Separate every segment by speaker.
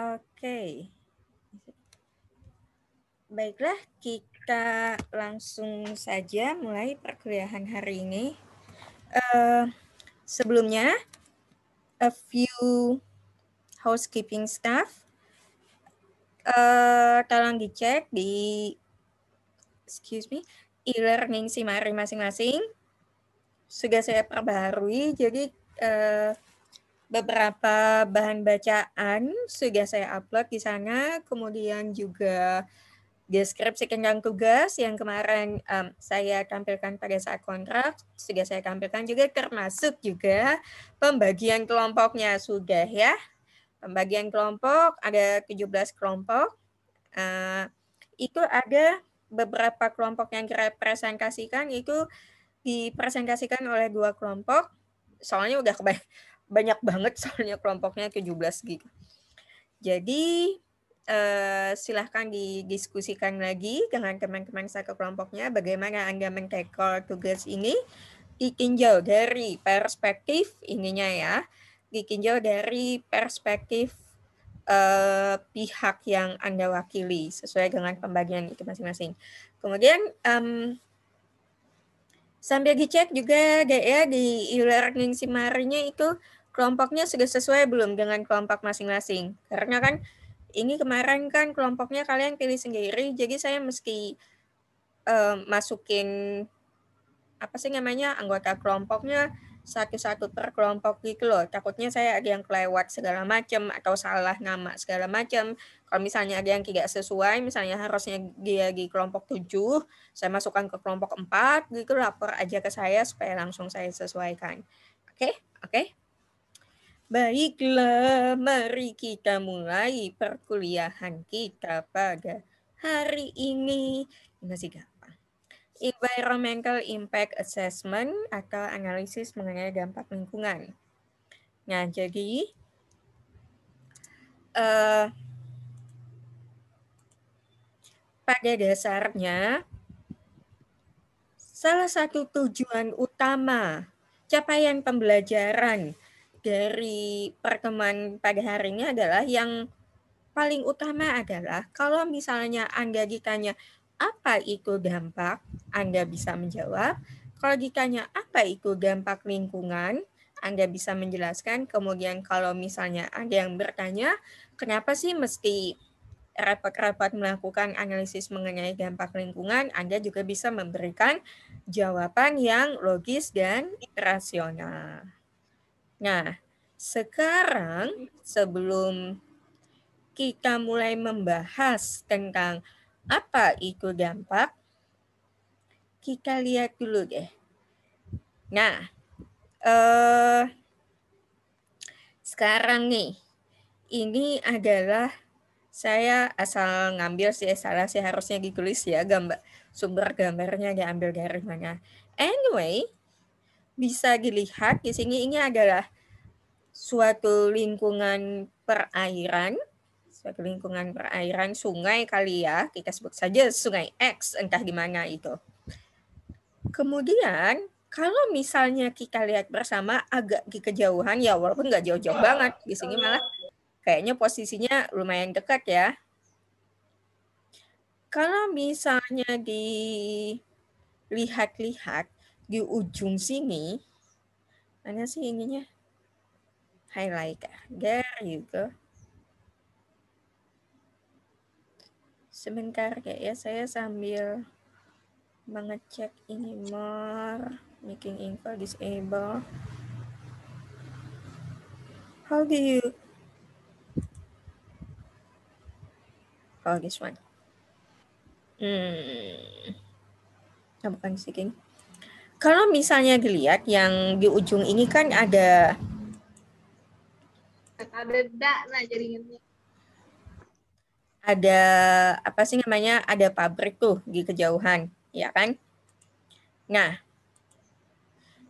Speaker 1: Oke. Baiklah, kita langsung saja mulai perkuliahan hari ini. Uh, sebelumnya, a few housekeeping stuff. Uh, tolong dicek di excuse me, e-learning mari masing-masing. Sudah saya perbarui, jadi uh, beberapa bahan bacaan sudah saya upload di sana, kemudian juga deskripsi kenyang tugas yang kemarin um, saya tampilkan pada saat kontrak sudah saya tampilkan juga termasuk juga pembagian kelompoknya sudah ya. Pembagian kelompok ada 17 kelompok. Uh, itu ada beberapa kelompok yang direpresentasikan itu dipresentasikan oleh dua kelompok. Soalnya udah kebanyakan banyak banget soalnya kelompoknya 17 gig. Jadi uh, silahkan didiskusikan lagi dengan teman-teman saya ke kelompoknya bagaimana Anda mentekol tugas ini dikinjau dari perspektif ininya ya, dikinjau dari perspektif uh, pihak yang Anda wakili sesuai dengan pembagian itu masing-masing. Kemudian um, sambil dicek juga ya di e-learning simarinya itu kelompoknya sudah sesuai belum dengan kelompok masing-masing? Karena kan ini kemarin kan kelompoknya kalian pilih sendiri, jadi saya mesti uh, masukin apa sih namanya anggota kelompoknya satu-satu per kelompok gitu loh. Takutnya saya ada yang kelewat segala macam atau salah nama segala macam. Kalau misalnya ada yang tidak sesuai, misalnya harusnya dia di kelompok tujuh, saya masukkan ke kelompok empat, gitu lapor aja ke saya supaya langsung saya sesuaikan. Oke? Okay? Oke? Okay? Baiklah, mari kita mulai perkuliahan kita pada hari ini. Ini masih gampang. Environmental Impact Assessment atau analisis mengenai dampak lingkungan. Nah, jadi uh, pada dasarnya salah satu tujuan utama capaian pembelajaran dari pertemuan pada hari ini adalah yang paling utama adalah kalau misalnya Anda ditanya apa itu dampak, Anda bisa menjawab. Kalau ditanya apa itu dampak lingkungan, Anda bisa menjelaskan. Kemudian kalau misalnya ada yang bertanya, kenapa sih mesti rapat-rapat melakukan analisis mengenai dampak lingkungan, Anda juga bisa memberikan jawaban yang logis dan rasional. Nah, sekarang sebelum kita mulai membahas tentang apa itu dampak, kita lihat dulu deh. Nah, eh, sekarang nih, ini adalah saya asal ngambil sih, salah sih harusnya ditulis ya gambar sumber gambarnya diambil dari mana. Anyway, bisa dilihat di sini ini adalah suatu lingkungan perairan, suatu lingkungan perairan sungai kali ya, kita sebut saja sungai X entah di mana itu. Kemudian kalau misalnya kita lihat bersama agak di kejauhan ya walaupun nggak jauh-jauh banget, di sini malah kayaknya posisinya lumayan dekat ya. Kalau misalnya dilihat-lihat di ujung sini mana sih ininya highlight ah. there you go sebentar kayak ya saya sambil mengecek ini more making info disable how do you oh this one hmm oh, bukan seeking kalau misalnya dilihat yang di ujung ini kan ada ada dak nah jaringannya ada apa sih namanya ada pabrik tuh di kejauhan ya kan nah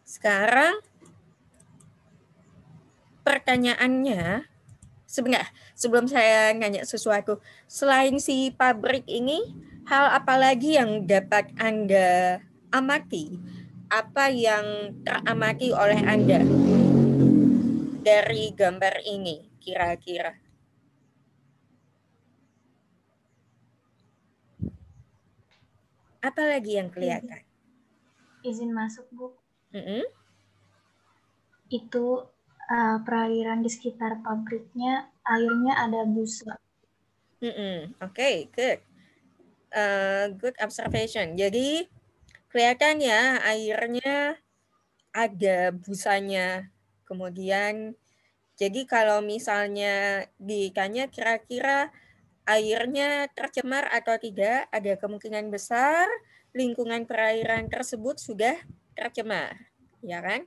Speaker 1: sekarang pertanyaannya sebenarnya sebelum saya nanya sesuatu, selain si pabrik ini, hal apa lagi yang dapat Anda amati apa yang teramati oleh Anda dari gambar ini kira-kira? Apa lagi yang kelihatan? Izin masuk, Bu. Mm -hmm. Itu uh, perairan di sekitar pabriknya, airnya ada busa. Mm -hmm. Oke, okay, good. Uh, good observation. Jadi, Kelihatan ya airnya ada busanya. Kemudian jadi kalau misalnya ditanya kira-kira airnya tercemar atau tidak, ada kemungkinan besar lingkungan perairan tersebut sudah tercemar, ya kan?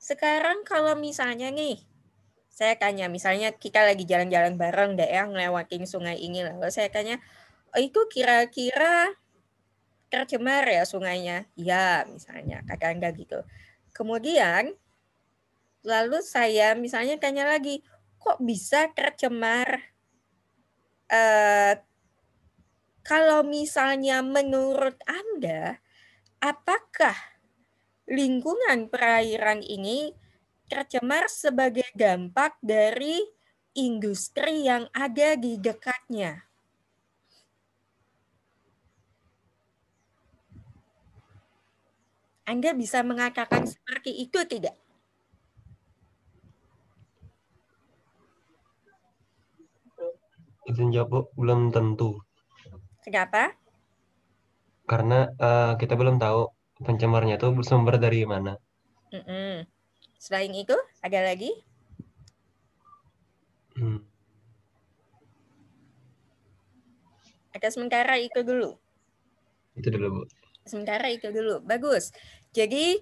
Speaker 1: Sekarang kalau misalnya nih, saya tanya misalnya kita lagi jalan-jalan bareng deh yang sungai ini lalu saya tanya, oh itu kira-kira tercemar ya sungainya? Ya, misalnya kata Anda gitu. Kemudian lalu saya misalnya tanya lagi, kok bisa tercemar eh, kalau misalnya menurut Anda apakah lingkungan perairan ini tercemar sebagai dampak dari industri yang ada di dekatnya? Anda bisa mengatakan hmm. seperti itu tidak? Izin jawab, belum tentu. Kenapa? Karena uh, kita belum tahu pencemarnya itu bersumber dari mana. Mm -mm. Selain itu, ada lagi? Hmm. Ada sementara itu dulu. Itu dulu, Bu sementara itu dulu bagus jadi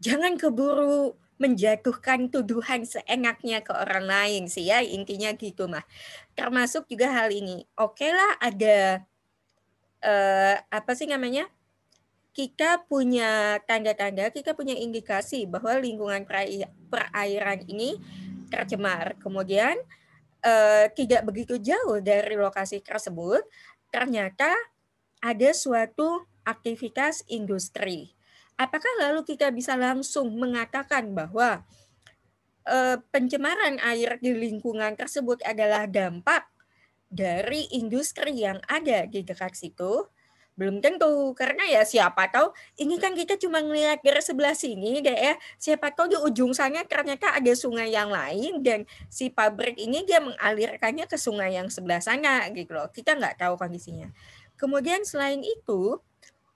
Speaker 1: jangan keburu menjatuhkan tuduhan seenaknya ke orang lain sih ya intinya gitu mah termasuk juga hal ini oke okay lah ada uh, apa sih namanya kita punya tanda-tanda, kita punya indikasi bahwa lingkungan perairan ini tercemar. Kemudian uh, tidak begitu jauh dari lokasi tersebut, ternyata ada suatu aktivitas industri. Apakah lalu kita bisa langsung mengatakan bahwa eh, pencemaran air di lingkungan tersebut adalah dampak dari industri yang ada di dekat situ? belum tentu karena ya siapa tahu ini kan kita cuma melihat dari sebelah sini deh ya siapa tahu di ujung sana ternyata ada sungai yang lain dan si pabrik ini dia mengalirkannya ke sungai yang sebelah sana gitu loh kita nggak tahu kondisinya kemudian selain itu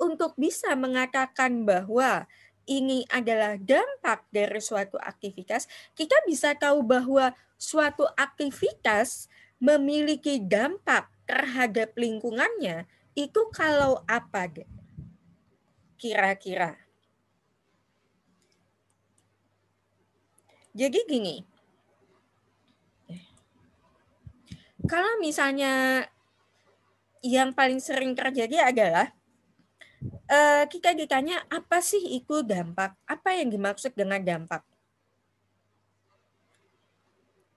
Speaker 1: untuk bisa mengatakan bahwa ini adalah dampak dari suatu aktivitas, kita bisa tahu bahwa suatu aktivitas memiliki dampak terhadap lingkungannya itu kalau apa Kira-kira. Jadi gini, kalau misalnya yang paling sering terjadi adalah Eh, kita ditanya apa sih itu dampak? Apa yang dimaksud dengan dampak?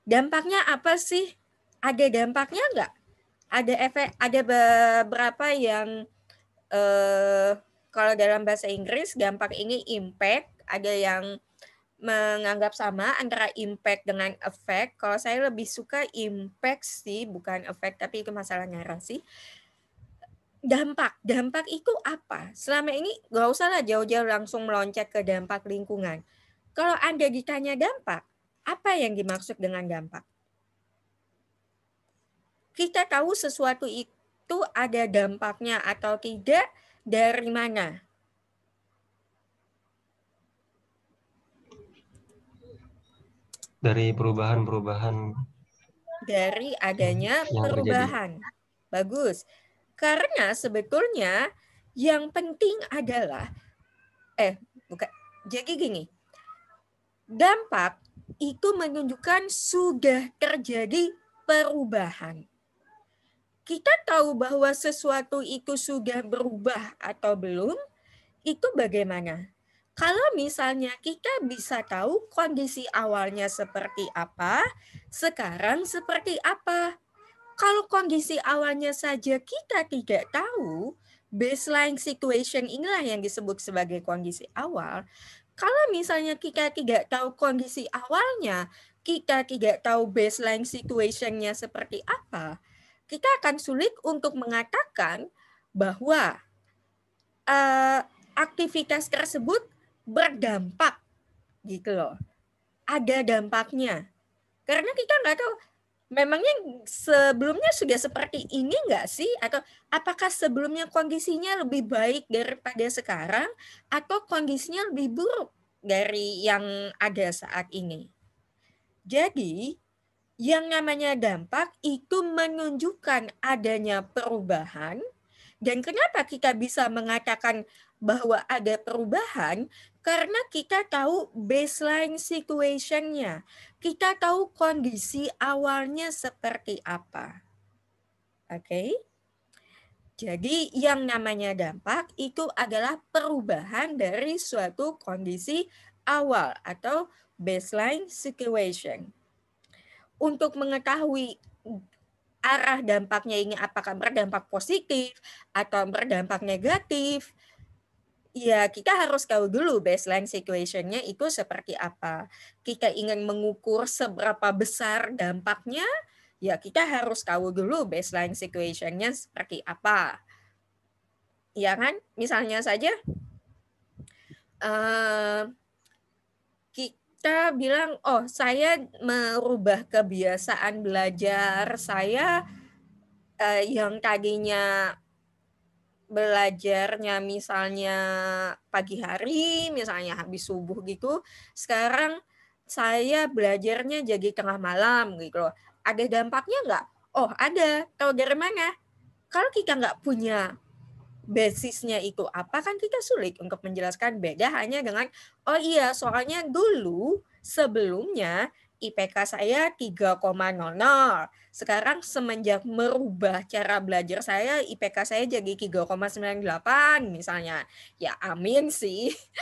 Speaker 1: Dampaknya apa sih? Ada dampaknya enggak? Ada efek, ada beberapa yang eh, kalau dalam bahasa Inggris dampak ini impact, ada yang menganggap sama antara impact dengan effect. Kalau saya lebih suka impact sih, bukan effect, tapi itu masalah narasi. sih dampak dampak itu apa selama ini nggak usahlah jauh-jauh langsung meloncat ke dampak lingkungan kalau anda ditanya dampak apa yang dimaksud dengan dampak kita tahu sesuatu itu ada dampaknya atau tidak dari mana dari perubahan-perubahan dari adanya perubahan terjadi. bagus karena sebetulnya yang penting adalah eh bukan jadi gini. Dampak itu menunjukkan sudah terjadi perubahan. Kita tahu bahwa sesuatu itu sudah berubah atau belum, itu bagaimana? Kalau misalnya kita bisa tahu kondisi awalnya seperti apa, sekarang seperti apa, kalau kondisi awalnya saja kita tidak tahu, baseline situation inilah yang disebut sebagai kondisi awal. Kalau misalnya kita tidak tahu kondisi awalnya, kita tidak tahu baseline situationnya seperti apa, kita akan sulit untuk mengatakan bahwa uh, aktivitas tersebut berdampak gitu loh. Ada dampaknya. Karena kita nggak tahu memangnya sebelumnya sudah seperti ini nggak sih? Atau apakah sebelumnya kondisinya lebih baik daripada sekarang? Atau kondisinya lebih buruk dari yang ada saat ini? Jadi, yang namanya dampak itu menunjukkan adanya perubahan. Dan kenapa kita bisa mengatakan bahwa ada perubahan? Karena kita tahu baseline situation-nya kita tahu kondisi awalnya seperti apa. Oke. Okay? Jadi yang namanya dampak itu adalah perubahan dari suatu kondisi awal atau baseline situation. Untuk mengetahui arah dampaknya ini apakah berdampak positif atau berdampak negatif, ya kita harus tahu dulu baseline situation-nya itu seperti apa. Kita ingin mengukur seberapa besar dampaknya, ya kita harus tahu dulu baseline situation-nya seperti apa. Ya kan? Misalnya saja, uh, eh, kita bilang, oh saya merubah kebiasaan belajar saya eh, yang tadinya belajarnya misalnya pagi hari, misalnya habis subuh gitu, sekarang saya belajarnya jadi tengah malam gitu loh. Ada dampaknya nggak? Oh ada. Kalau dari mana? Kalau kita nggak punya basisnya itu apa kan kita sulit untuk menjelaskan beda hanya dengan oh iya soalnya dulu sebelumnya IPK saya 3,00. Sekarang semenjak merubah cara belajar saya, IPK saya jadi 3,98 misalnya. Ya amin sih.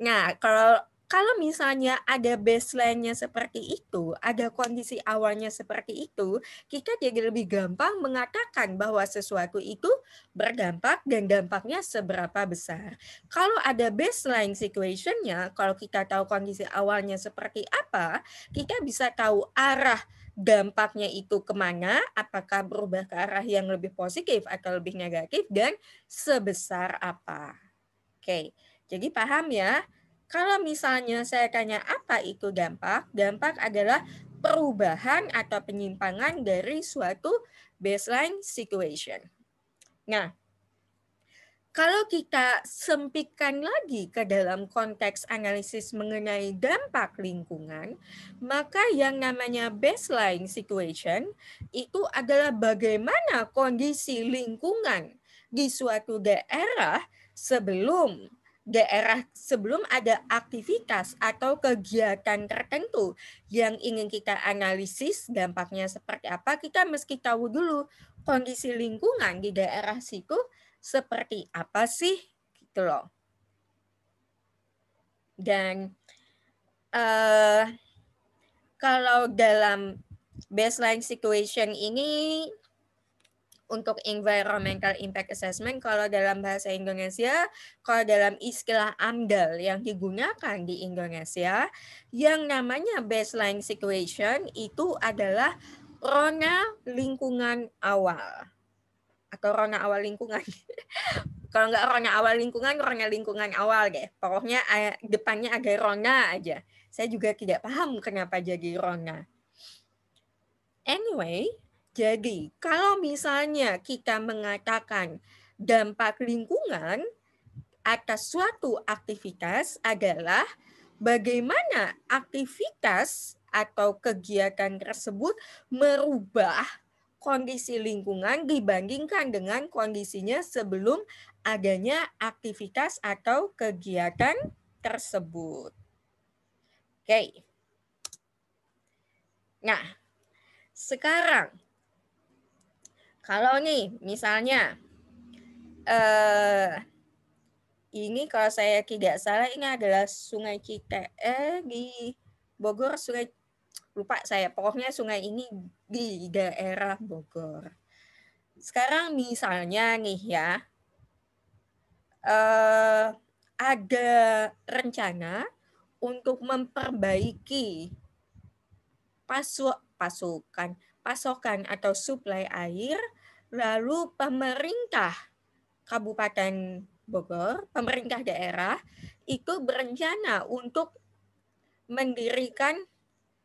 Speaker 1: Nah, kalau kalau misalnya ada baseline-nya seperti itu, ada kondisi awalnya seperti itu, kita jadi lebih gampang mengatakan bahwa sesuatu itu berdampak dan dampaknya seberapa besar. Kalau ada baseline situation-nya, kalau kita tahu kondisi awalnya seperti apa, kita bisa tahu arah dampaknya itu kemana, apakah berubah ke arah yang lebih positif atau lebih negatif, dan sebesar apa. Oke, jadi paham ya? Kalau misalnya saya tanya apa itu dampak, dampak adalah perubahan atau penyimpangan dari suatu baseline situation. Nah, kalau kita sempitkan lagi ke dalam konteks analisis mengenai dampak lingkungan, maka yang namanya baseline situation itu adalah bagaimana kondisi lingkungan di suatu daerah sebelum daerah sebelum ada aktivitas atau kegiatan tertentu yang ingin kita analisis dampaknya seperti apa, kita meski tahu dulu kondisi lingkungan di daerah situ seperti apa sih gitu loh. Dan uh, kalau dalam baseline situation ini untuk environmental impact assessment kalau dalam bahasa Indonesia kalau dalam istilah AMDAL yang digunakan di Indonesia yang namanya baseline situation itu adalah rona lingkungan awal atau rona awal lingkungan kalau nggak rona awal lingkungan rona lingkungan awal deh pokoknya eh, depannya agak rona aja saya juga tidak paham kenapa jadi rona anyway jadi, kalau misalnya kita mengatakan dampak lingkungan atas suatu aktivitas adalah bagaimana aktivitas atau kegiatan tersebut merubah kondisi lingkungan dibandingkan dengan kondisinya sebelum adanya aktivitas atau kegiatan tersebut. Oke. Nah, sekarang kalau nih misalnya eh ini kalau saya tidak salah ini adalah Sungai Cite eh di Bogor Sungai lupa saya pokoknya sungai ini di daerah Bogor. Sekarang misalnya nih ya eh ada rencana untuk memperbaiki pasu pasukan pasokan atau suplai air lalu pemerintah Kabupaten Bogor, pemerintah daerah itu berencana untuk mendirikan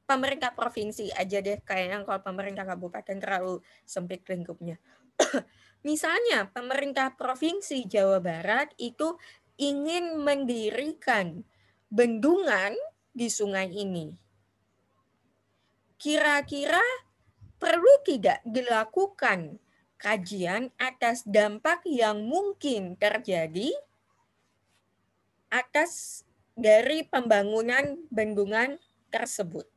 Speaker 1: pemerintah provinsi aja deh kayaknya kalau pemerintah kabupaten terlalu sempit lingkupnya. Misalnya pemerintah provinsi Jawa Barat itu ingin mendirikan bendungan di sungai ini. Kira-kira perlu tidak dilakukan kajian atas dampak yang mungkin terjadi atas dari pembangunan bendungan tersebut.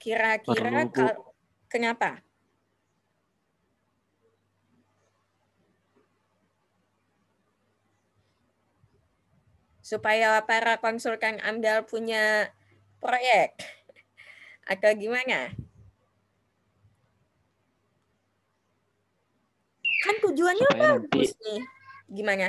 Speaker 1: Kira-kira kenapa? Supaya para konsultan AMDAL punya proyek atau gimana? Kan tujuannya bagus nih. Gimana?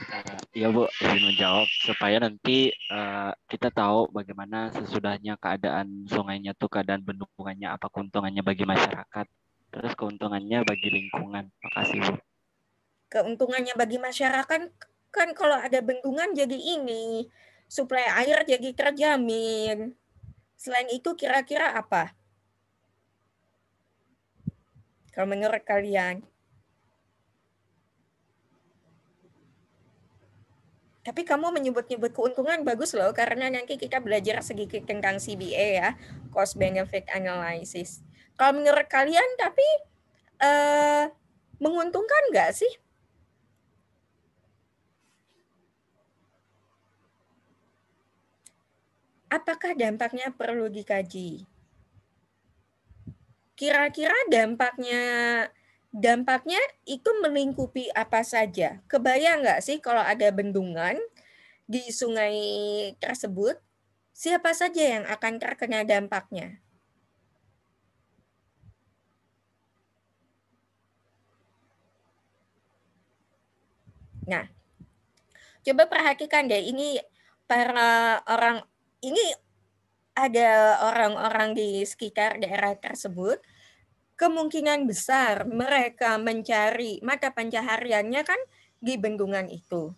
Speaker 1: Uh, ya Bu, ingin menjawab supaya nanti uh, kita tahu bagaimana sesudahnya keadaan sungainya tuh keadaan bendungannya apa keuntungannya bagi masyarakat, terus keuntungannya bagi lingkungan. Makasih Bu. Keuntungannya bagi masyarakat kan kalau ada bendungan jadi ini suplai air jadi terjamin. Selain itu kira-kira apa? Kalau menurut kalian? Tapi kamu menyebut-nyebut keuntungan bagus loh, karena nanti kita belajar segi tentang CBA ya, cost benefit analysis. Kalau menurut kalian, tapi eh, menguntungkan nggak sih? Apakah dampaknya perlu dikaji? Kira-kira dampaknya dampaknya itu melingkupi apa saja. Kebayang nggak sih kalau ada bendungan di sungai tersebut, siapa saja yang akan terkena dampaknya? Nah, coba perhatikan deh ini para orang ini ada orang-orang di sekitar daerah tersebut kemungkinan besar mereka mencari mata pencahariannya kan di bendungan itu.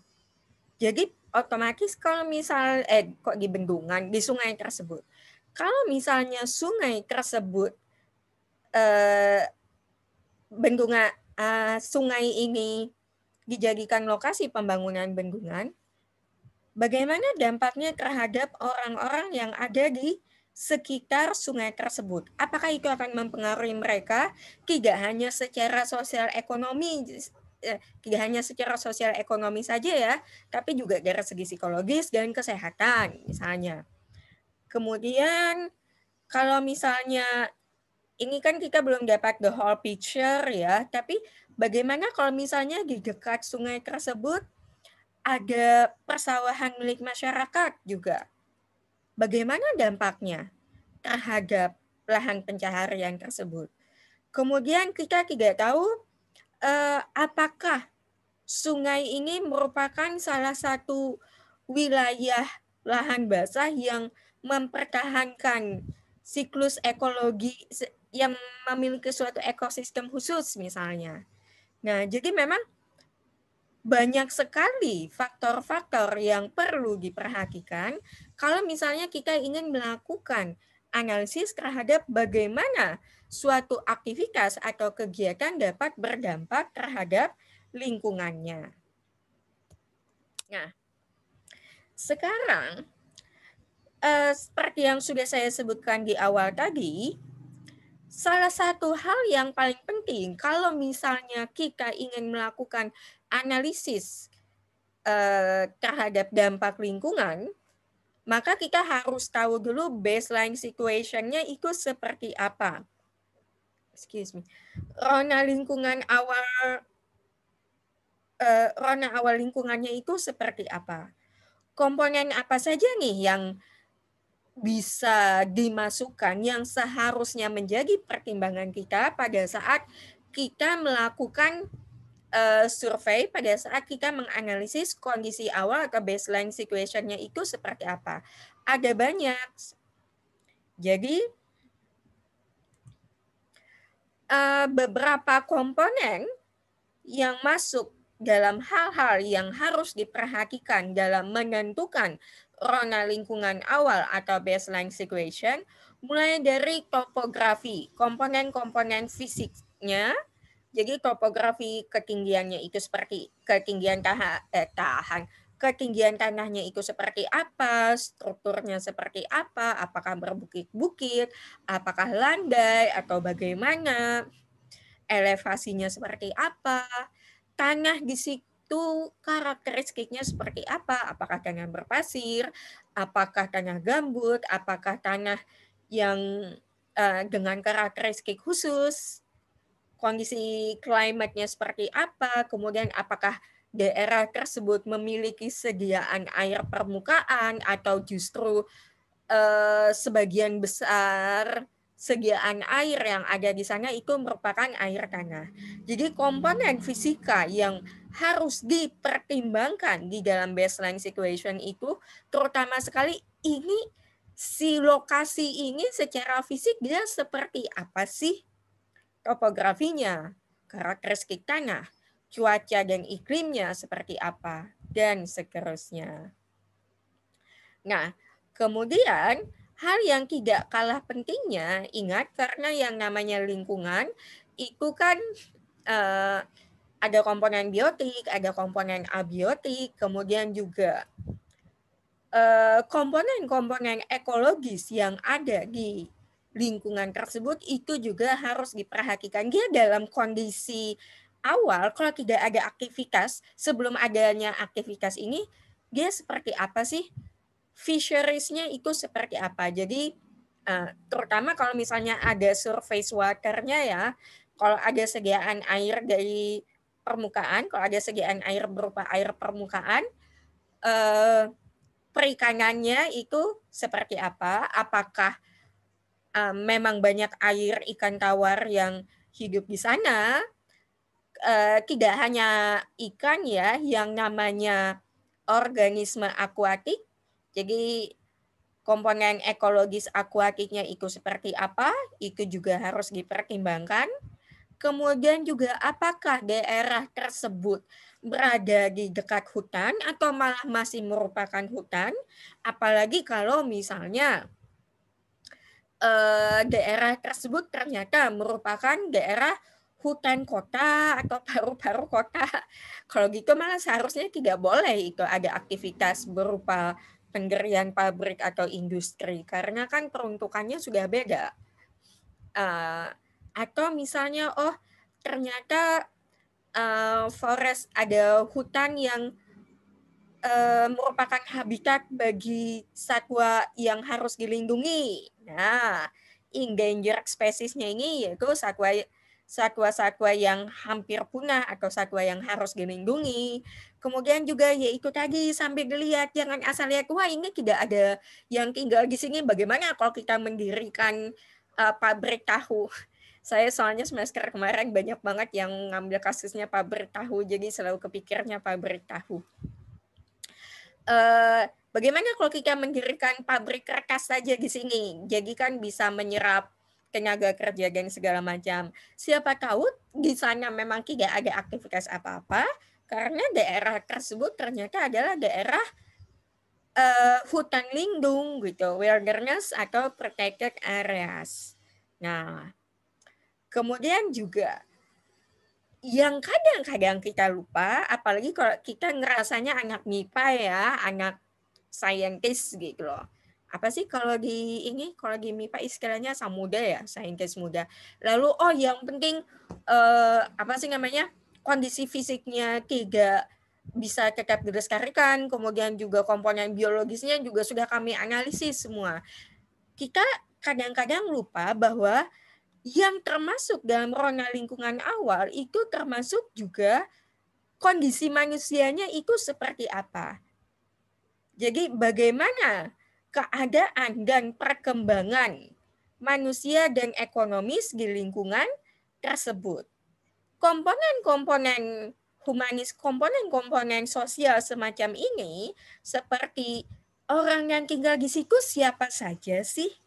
Speaker 1: Jadi otomatis kalau misal eh kok di bendungan di sungai tersebut. Kalau misalnya sungai tersebut eh, bendungan eh, sungai ini dijadikan lokasi pembangunan bendungan, bagaimana dampaknya terhadap orang-orang yang ada di sekitar sungai tersebut. Apakah itu akan mempengaruhi mereka tidak hanya secara sosial ekonomi eh, tidak hanya secara sosial ekonomi saja ya, tapi juga dari segi psikologis dan kesehatan misalnya. Kemudian kalau misalnya ini kan kita belum dapat the whole picture ya, tapi bagaimana kalau misalnya di dekat sungai tersebut ada persawahan milik masyarakat juga bagaimana dampaknya terhadap lahan pencaharian tersebut. Kemudian kita tidak tahu eh, apakah sungai ini merupakan salah satu wilayah lahan basah yang mempertahankan siklus ekologi yang memiliki suatu ekosistem khusus misalnya. Nah, jadi memang banyak sekali faktor-faktor yang perlu diperhatikan kalau misalnya kita ingin melakukan analisis terhadap bagaimana suatu aktivitas atau kegiatan dapat berdampak terhadap lingkungannya. Nah, sekarang eh, seperti yang sudah saya sebutkan di awal tadi, salah satu hal yang paling penting kalau misalnya kita ingin melakukan analisis eh, terhadap dampak lingkungan, maka kita harus tahu dulu baseline situation-nya itu seperti apa. Excuse me. Rona lingkungan awal uh, rona awal lingkungannya itu seperti apa. Komponen apa saja nih yang bisa dimasukkan yang seharusnya menjadi pertimbangan kita pada saat kita melakukan Eh, survei pada saat kita menganalisis kondisi awal atau baseline situation-nya itu seperti apa. Ada banyak. Jadi eh, beberapa komponen yang masuk dalam hal-hal yang harus diperhatikan dalam menentukan rona lingkungan awal atau baseline situation mulai dari topografi, komponen-komponen fisiknya, jadi topografi ketinggiannya itu seperti ketinggian tahan, eh, tahan ketinggian tanahnya itu seperti apa, strukturnya seperti apa, apakah berbukit-bukit, apakah landai atau bagaimana, elevasinya seperti apa, tanah di situ karakteristiknya seperti apa, apakah tanah berpasir, apakah tanah gambut, apakah tanah yang uh, dengan karakteristik khusus kondisi klimatnya seperti apa, kemudian apakah daerah tersebut memiliki sediaan air permukaan atau justru uh, sebagian besar sediaan air yang ada di sana itu merupakan air tanah. Jadi komponen fisika yang harus dipertimbangkan di dalam baseline situation itu terutama sekali ini si lokasi ini secara fisik dia seperti apa sih topografinya, karakteristik tanah, cuaca dan iklimnya seperti apa, dan seterusnya. Nah, kemudian hal yang tidak kalah pentingnya, ingat karena yang namanya lingkungan itu kan eh, ada komponen biotik, ada komponen abiotik, kemudian juga eh, komponen-komponen ekologis yang ada di lingkungan tersebut itu juga harus diperhatikan dia dalam kondisi awal kalau tidak ada aktivitas sebelum adanya aktivitas ini dia seperti apa sih fisheriesnya itu seperti apa jadi eh, terutama kalau misalnya ada surface waternya ya kalau ada sediaan air dari permukaan kalau ada sediaan air berupa air permukaan eh, perikanannya itu seperti apa apakah um, memang banyak air ikan tawar yang hidup di sana. Uh, tidak hanya ikan ya, yang namanya organisme akuatik. Jadi komponen ekologis akuatiknya itu seperti apa, itu juga harus dipertimbangkan. Kemudian juga apakah daerah tersebut berada di dekat hutan atau malah masih merupakan hutan, apalagi kalau misalnya eh, daerah tersebut ternyata merupakan daerah hutan kota atau paru-paru kota. Kalau gitu malah seharusnya tidak boleh itu ada aktivitas berupa penggerian pabrik atau industri karena kan peruntukannya sudah beda. Uh, atau misalnya oh ternyata uh, forest ada hutan yang uh, merupakan habitat bagi satwa yang harus dilindungi. Nah, endangered spesiesnya ini yaitu satwa satwa-satwa yang hampir punah atau satwa yang harus dilindungi. Kemudian juga ya itu tadi sambil dilihat jangan asal lihat wah ini tidak ada yang tinggal di sini. Bagaimana kalau kita mendirikan uh, pabrik tahu? Saya soalnya semester kemarin banyak banget yang ngambil kasusnya pabrik tahu, jadi selalu kepikirnya pabrik tahu. Eh, bagaimana kalau kita mendirikan pabrik kertas saja di sini? Jadi kan bisa menyerap tenaga kerja dan segala macam. Siapa tahu di sana memang tidak ada aktivitas apa-apa karena daerah tersebut ternyata adalah daerah uh, hutan lindung gitu, wilderness atau protected areas. Nah, kemudian juga yang kadang-kadang kita lupa, apalagi kalau kita ngerasanya anak MIPA ya, anak scientist gitu loh. Apa sih kalau di ini kalau di MIPA istilahnya samuda muda ya, scientist muda. Lalu oh yang penting eh, apa sih namanya? kondisi fisiknya tidak bisa tetap dideskarikan, kemudian juga komponen biologisnya juga sudah kami analisis semua. Kita kadang-kadang lupa bahwa yang termasuk dalam rona lingkungan awal itu termasuk juga kondisi manusianya itu seperti apa. Jadi bagaimana keadaan dan perkembangan manusia dan ekonomis di lingkungan tersebut. Komponen-komponen humanis, komponen-komponen sosial semacam ini seperti orang yang tinggal di situ siapa saja sih?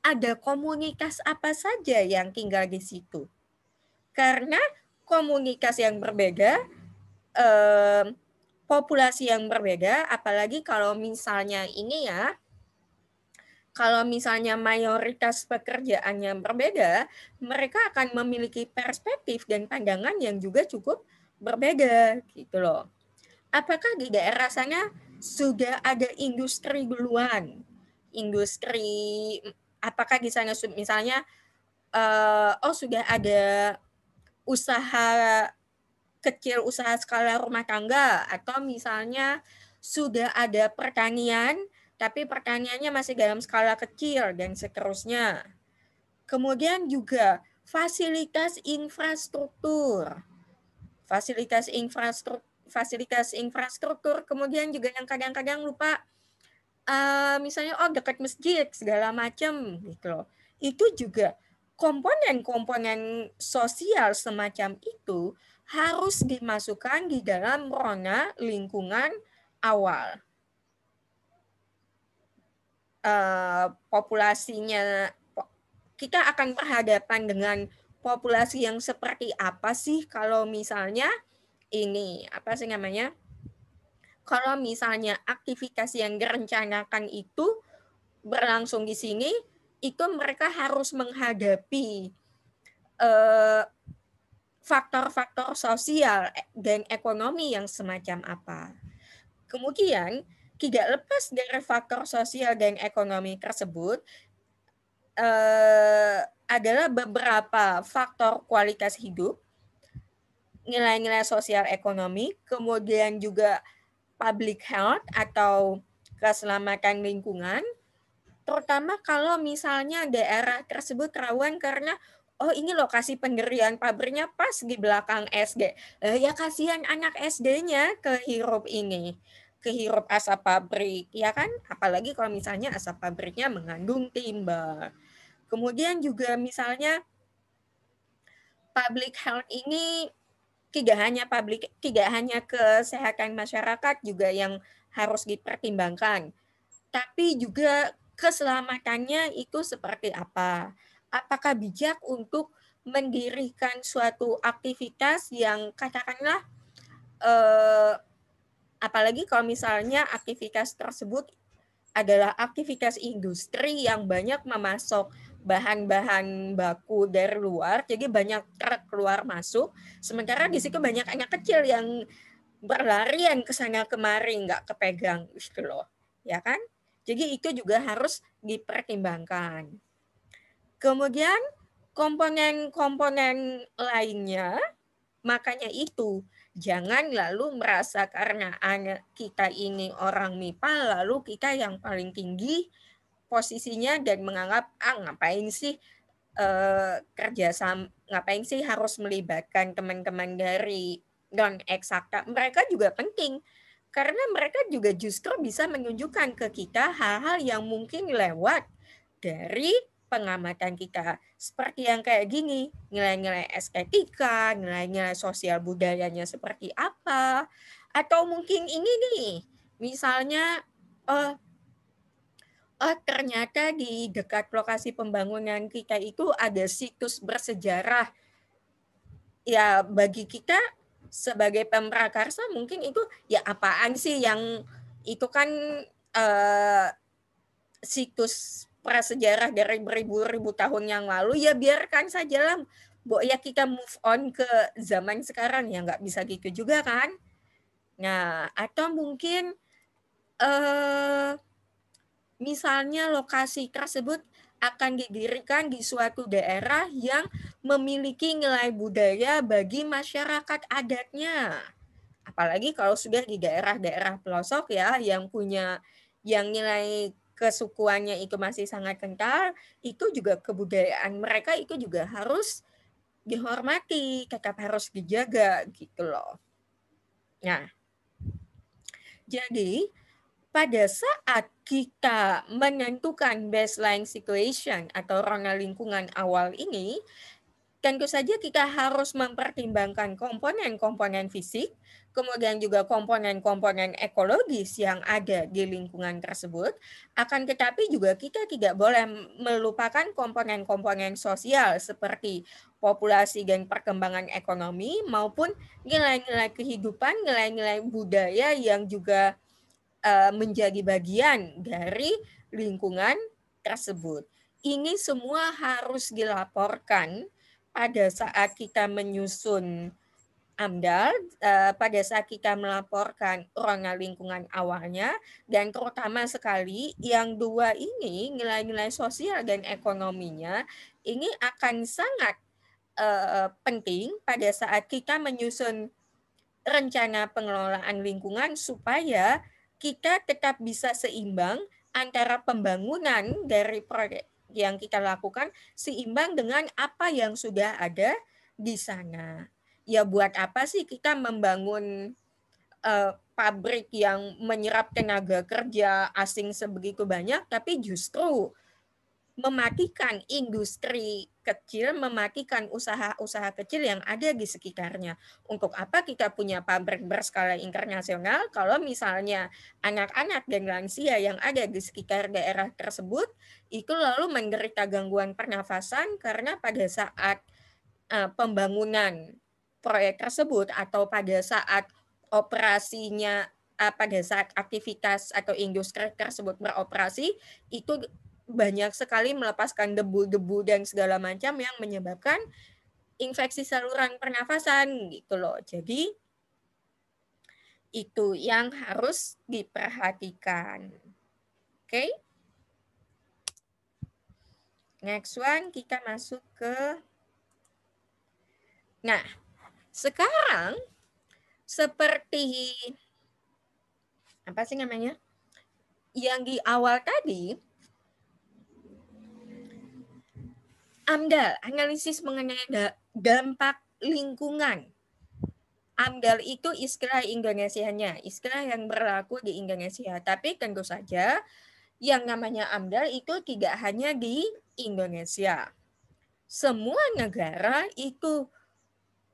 Speaker 1: ada komunitas apa saja yang tinggal di situ. Karena komunitas yang berbeda, eh, populasi yang berbeda, apalagi kalau misalnya ini ya, kalau misalnya mayoritas pekerjaan yang berbeda, mereka akan memiliki perspektif dan pandangan yang juga cukup berbeda gitu loh. Apakah di daerah sana sudah ada industri duluan? Industri apakah misalnya misalnya uh, oh sudah ada usaha kecil usaha skala rumah tangga atau misalnya sudah ada pertanian tapi pertaniannya masih dalam skala kecil dan seterusnya. Kemudian juga fasilitas infrastruktur. Fasilitas infrastruktur fasilitas infrastruktur kemudian juga yang kadang-kadang lupa uh, misalnya oh dekat masjid segala macam gitu loh. Itu juga komponen-komponen sosial semacam itu harus dimasukkan di dalam rona lingkungan awal. Uh, populasinya kita akan berhadapan dengan populasi yang seperti apa sih kalau misalnya ini apa sih namanya kalau misalnya aktivitas yang direncanakan itu berlangsung di sini, itu mereka harus menghadapi faktor eh, faktor-faktor sosial e, dan ekonomi yang semacam apa. Kemudian, tidak lepas dari faktor sosial dan ekonomi tersebut eh, adalah beberapa faktor kualitas hidup, nilai-nilai sosial ekonomi, kemudian juga public health atau keselamatan lingkungan, terutama kalau misalnya daerah tersebut rawan karena oh ini lokasi pendirian pabriknya pas di belakang SD. Eh, ya kasihan anak SD-nya kehirup ini, kehirup asap pabrik, ya kan? Apalagi kalau misalnya asap pabriknya mengandung timbal. Kemudian juga misalnya public health ini tidak hanya publik tidak hanya kesehatan masyarakat juga yang harus dipertimbangkan tapi juga keselamatannya itu seperti apa apakah bijak untuk mendirikan suatu aktivitas yang katakanlah eh, apalagi kalau misalnya aktivitas tersebut adalah aktivitas industri yang banyak memasok bahan-bahan baku dari luar, jadi banyak truk keluar masuk. Sementara di situ banyak anak kecil yang berlarian ke sana kemari nggak kepegang gitu loh, ya kan? Jadi itu juga harus dipertimbangkan. Kemudian komponen-komponen lainnya, makanya itu jangan lalu merasa karena kita ini orang MIPA lalu kita yang paling tinggi posisinya dan menganggap ah ngapain sih eh, kerja sama ngapain sih harus melibatkan teman-teman dari non eksakta mereka juga penting karena mereka juga justru bisa menunjukkan ke kita hal-hal yang mungkin lewat dari pengamatan kita seperti yang kayak gini nilai-nilai estetika nilai-nilai sosial budayanya seperti apa atau mungkin ini nih misalnya eh, oh ternyata di dekat lokasi pembangunan kita itu ada situs bersejarah. Ya bagi kita sebagai pemrakarsa mungkin itu ya apaan sih yang itu kan eh, situs prasejarah dari beribu-ribu tahun yang lalu ya biarkan saja lah Bo, ya kita move on ke zaman sekarang ya nggak bisa gitu juga kan nah atau mungkin eh misalnya lokasi tersebut akan didirikan di suatu daerah yang memiliki nilai budaya bagi masyarakat adatnya. Apalagi kalau sudah di daerah-daerah pelosok ya yang punya yang nilai kesukuannya itu masih sangat kental, itu juga kebudayaan mereka itu juga harus dihormati, tetap harus dijaga gitu loh. Nah, jadi pada saat kita menentukan baseline situation atau rongga lingkungan awal ini, tentu saja kita harus mempertimbangkan komponen-komponen fisik, kemudian juga komponen-komponen ekologis yang ada di lingkungan tersebut. Akan tetapi juga kita tidak boleh melupakan komponen-komponen sosial seperti populasi dan perkembangan ekonomi maupun nilai-nilai kehidupan, nilai-nilai budaya yang juga Eh, menjadi bagian dari lingkungan tersebut. Ini semua harus dilaporkan pada saat kita menyusun AMDAL, eh, pada saat kita melaporkan ruangan lingkungan awalnya, dan terutama sekali yang dua ini, nilai-nilai sosial dan ekonominya, ini akan sangat eh, penting pada saat kita menyusun rencana pengelolaan lingkungan supaya kita tetap bisa seimbang antara pembangunan dari proyek yang kita lakukan seimbang dengan apa yang sudah ada di sana. Ya buat apa sih kita membangun uh, pabrik yang menyerap tenaga kerja asing sebegitu banyak tapi justru mematikan industri kecil, mematikan usaha-usaha kecil yang ada di sekitarnya. Untuk apa kita punya pabrik berskala internasional kalau misalnya anak-anak dan lansia yang ada di sekitar daerah tersebut itu lalu menderita gangguan pernafasan karena pada saat e, pembangunan proyek tersebut atau pada saat operasinya e, pada saat aktivitas atau industri tersebut beroperasi itu banyak sekali melepaskan debu-debu dan segala macam yang menyebabkan infeksi saluran pernafasan gitu loh. Jadi itu yang harus diperhatikan. Oke. Okay? Next one kita masuk ke Nah, sekarang seperti apa sih namanya? Yang di awal tadi AMDAL, analisis mengenai dampak lingkungan. AMDAL itu istilah Indonesianya, istilah yang berlaku di Indonesia. Tapi tentu saja yang namanya AMDAL itu tidak hanya di Indonesia. Semua negara itu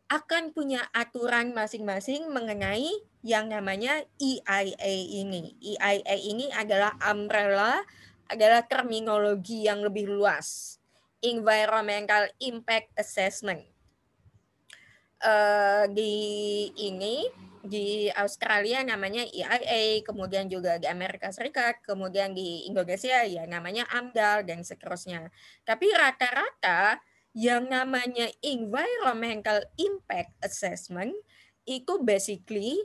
Speaker 1: akan punya aturan masing-masing mengenai yang namanya EIA e ini. EIA e ini adalah umbrella, adalah terminologi yang lebih luas environmental impact assessment. Uh, di ini di Australia namanya EIA, kemudian juga di Amerika Serikat, kemudian di Indonesia ya namanya AMDAL dan seterusnya. Tapi rata-rata yang namanya environmental impact assessment itu basically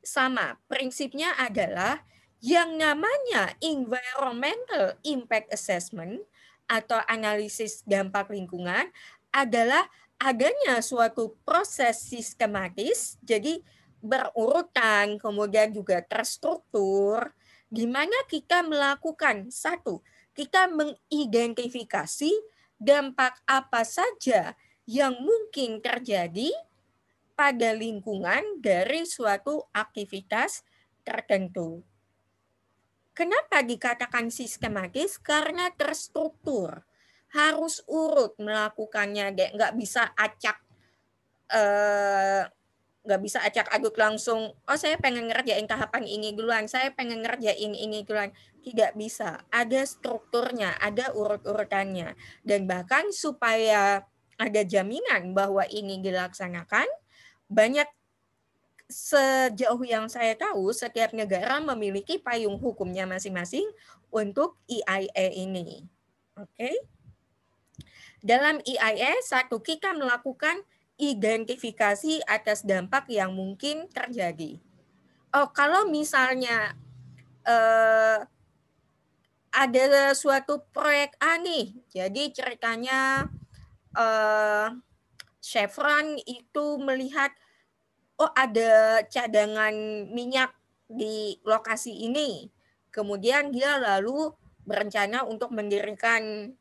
Speaker 1: sama. Prinsipnya adalah yang namanya environmental impact assessment atau analisis dampak lingkungan adalah adanya suatu proses sistematis, jadi berurutan, kemudian juga terstruktur, di mana kita melakukan satu, kita mengidentifikasi dampak apa saja yang mungkin terjadi pada lingkungan dari suatu aktivitas tertentu. Kenapa dikatakan sistematis? Karena terstruktur. Harus urut melakukannya, nggak bisa acak eh, nggak bisa acak aduk langsung. Oh saya pengen ngerjain tahapan ini duluan, saya pengen ngerjain ini duluan. Tidak bisa. Ada strukturnya, ada urut-urutannya, dan bahkan supaya ada jaminan bahwa ini dilaksanakan, banyak sejauh yang saya tahu setiap negara memiliki payung hukumnya masing-masing untuk EIA e ini. Oke. Okay? Dalam EIA e, satu kita melakukan identifikasi atas dampak yang mungkin terjadi. Oh, kalau misalnya eh, ada suatu proyek A nih, jadi ceritanya eh, Chevron itu melihat oh ada cadangan minyak di lokasi ini. Kemudian dia lalu berencana untuk mendirikan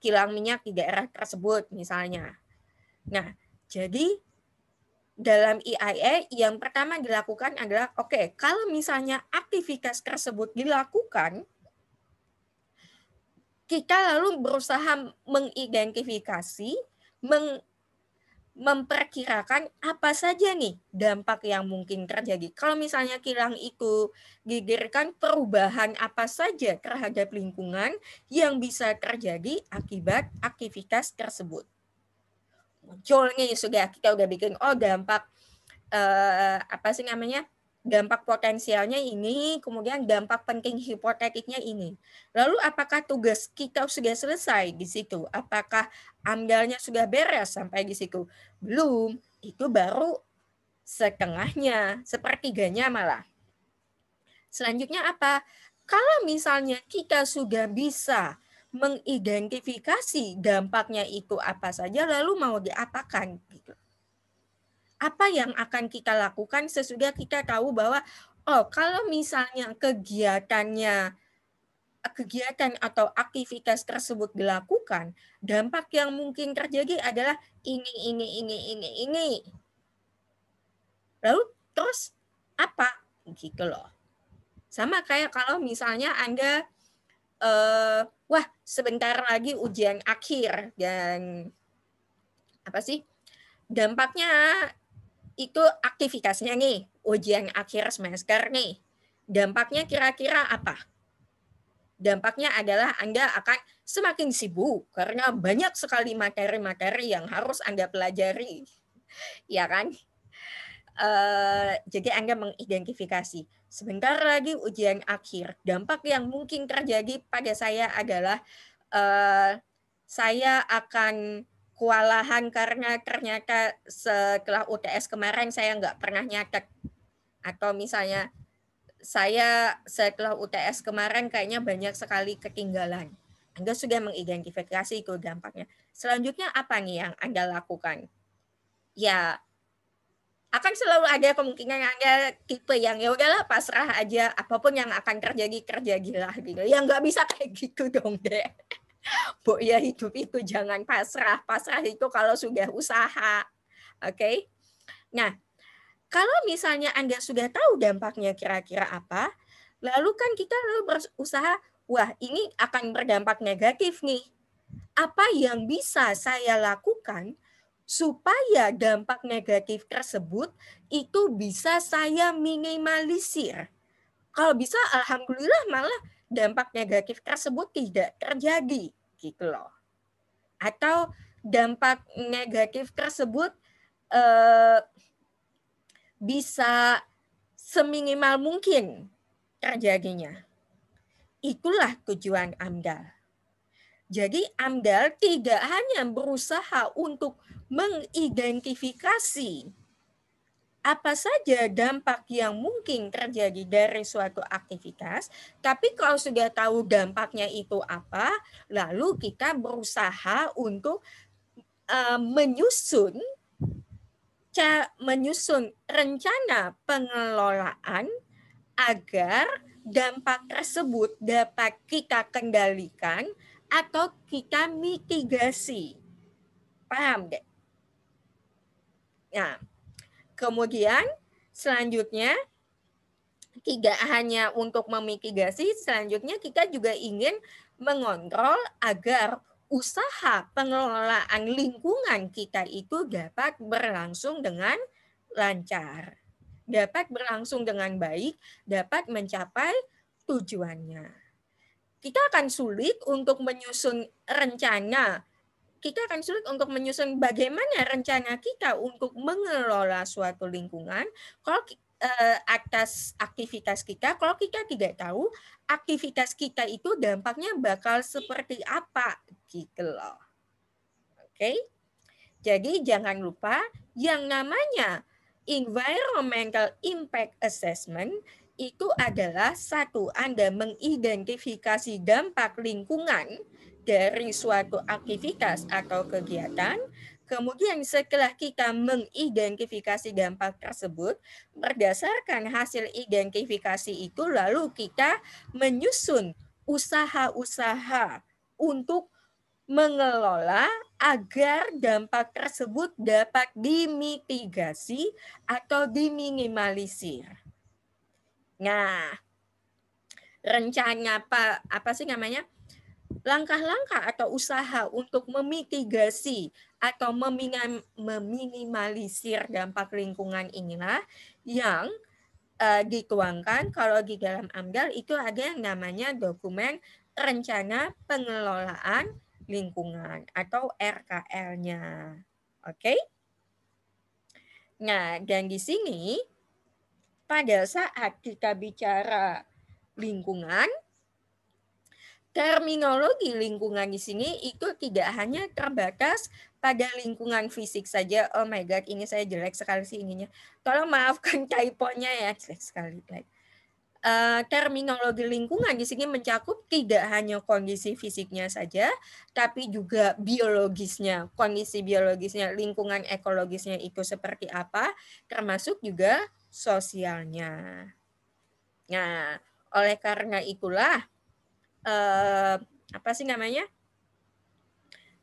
Speaker 1: kilang minyak di daerah tersebut misalnya. Nah, jadi dalam EIA e, yang pertama dilakukan adalah oke, okay, kalau misalnya aktivitas tersebut dilakukan kita lalu berusaha mengidentifikasi meng memperkirakan apa saja nih dampak yang mungkin terjadi. Kalau misalnya kilang itu gigirkan perubahan apa saja terhadap lingkungan yang bisa terjadi akibat aktivitas tersebut. Muncul nih sudah kita udah bikin oh dampak eh, apa sih namanya dampak potensialnya ini, kemudian dampak penting hipotetiknya ini. Lalu apakah tugas kita sudah selesai di situ? Apakah amdalnya sudah beres sampai di situ? Belum, itu baru setengahnya, sepertiganya malah. Selanjutnya apa? Kalau misalnya kita sudah bisa mengidentifikasi dampaknya itu apa saja, lalu mau diapakan? Gitu apa yang akan kita lakukan sesudah kita tahu bahwa oh kalau misalnya kegiatannya kegiatan atau aktivitas tersebut dilakukan, dampak yang mungkin terjadi adalah ini, ini, ini, ini, ini. Lalu terus apa? Gitu loh. Sama kayak kalau misalnya Anda, uh, wah sebentar lagi ujian akhir dan apa sih? Dampaknya itu aktivitasnya nih, ujian akhir semester nih. Dampaknya kira-kira apa? Dampaknya adalah Anda akan semakin sibuk karena banyak sekali materi-materi yang harus Anda pelajari. Ya kan? Uh, jadi Anda mengidentifikasi. Sebentar lagi ujian akhir. Dampak yang mungkin terjadi pada saya adalah uh, saya akan kewalahan karena ternyata setelah UTS kemarin saya nggak pernah nyatet atau misalnya saya setelah UTS kemarin kayaknya banyak sekali ketinggalan. Anda sudah mengidentifikasi itu dampaknya. Selanjutnya apa nih yang Anda lakukan? Ya, akan selalu ada kemungkinan ada tipe yang ya udahlah pasrah aja apapun yang akan terjadi kerja gila, gitu Yang nggak bisa kayak gitu dong deh Bu ya hidup itu jangan pasrah. Pasrah itu kalau sudah usaha. Oke. Okay? Nah, kalau misalnya Anda sudah tahu dampaknya kira-kira apa, lalu kan kita lalu berusaha, wah ini akan berdampak negatif nih. Apa yang bisa saya lakukan supaya dampak negatif tersebut itu bisa saya minimalisir. Kalau bisa, alhamdulillah malah dampak negatif tersebut tidak terjadi gitu loh. Atau dampak negatif tersebut eh, bisa seminimal mungkin terjadinya. Itulah tujuan AMDAL. Jadi AMDAL tidak hanya berusaha untuk mengidentifikasi apa saja dampak yang mungkin terjadi dari suatu aktivitas, tapi kalau sudah tahu dampaknya itu apa, lalu kita berusaha untuk eh, menyusun menyusun rencana pengelolaan agar dampak tersebut dapat kita kendalikan atau kita mitigasi. Paham deh? Nah, Kemudian selanjutnya tidak hanya untuk memitigasi, selanjutnya kita juga ingin mengontrol agar usaha pengelolaan lingkungan kita itu dapat berlangsung dengan lancar, dapat berlangsung dengan baik, dapat mencapai tujuannya. Kita akan sulit untuk menyusun rencana kita akan sulit untuk menyusun bagaimana rencana kita untuk mengelola suatu lingkungan kalau eh, atas aktivitas kita kalau kita tidak tahu aktivitas kita itu dampaknya bakal seperti apa gitu loh. Oke. Jadi jangan lupa yang namanya environmental impact assessment itu adalah satu Anda mengidentifikasi dampak lingkungan dari suatu aktivitas atau kegiatan, Kemudian setelah kita mengidentifikasi dampak tersebut, berdasarkan hasil identifikasi itu lalu kita menyusun usaha-usaha untuk mengelola agar dampak tersebut dapat dimitigasi atau diminimalisir. Nah, rencana apa apa sih namanya? langkah-langkah atau usaha untuk memitigasi atau meminimalisir dampak lingkungan inilah yang uh, dituangkan kalau di dalam AMDAL itu ada yang namanya dokumen rencana pengelolaan lingkungan atau RKL-nya. Oke? Okay? Nah, dan di sini pada saat kita bicara lingkungan terminologi lingkungan di sini itu tidak hanya terbatas pada lingkungan fisik saja. Oh my god, ini saya jelek sekali sih ininya. Tolong maafkan typonya ya, jelek sekali. Uh, terminologi lingkungan di sini mencakup tidak hanya kondisi fisiknya saja, tapi juga biologisnya, kondisi biologisnya, lingkungan ekologisnya itu seperti apa, termasuk juga sosialnya. Nah, oleh karena itulah eh, apa sih namanya?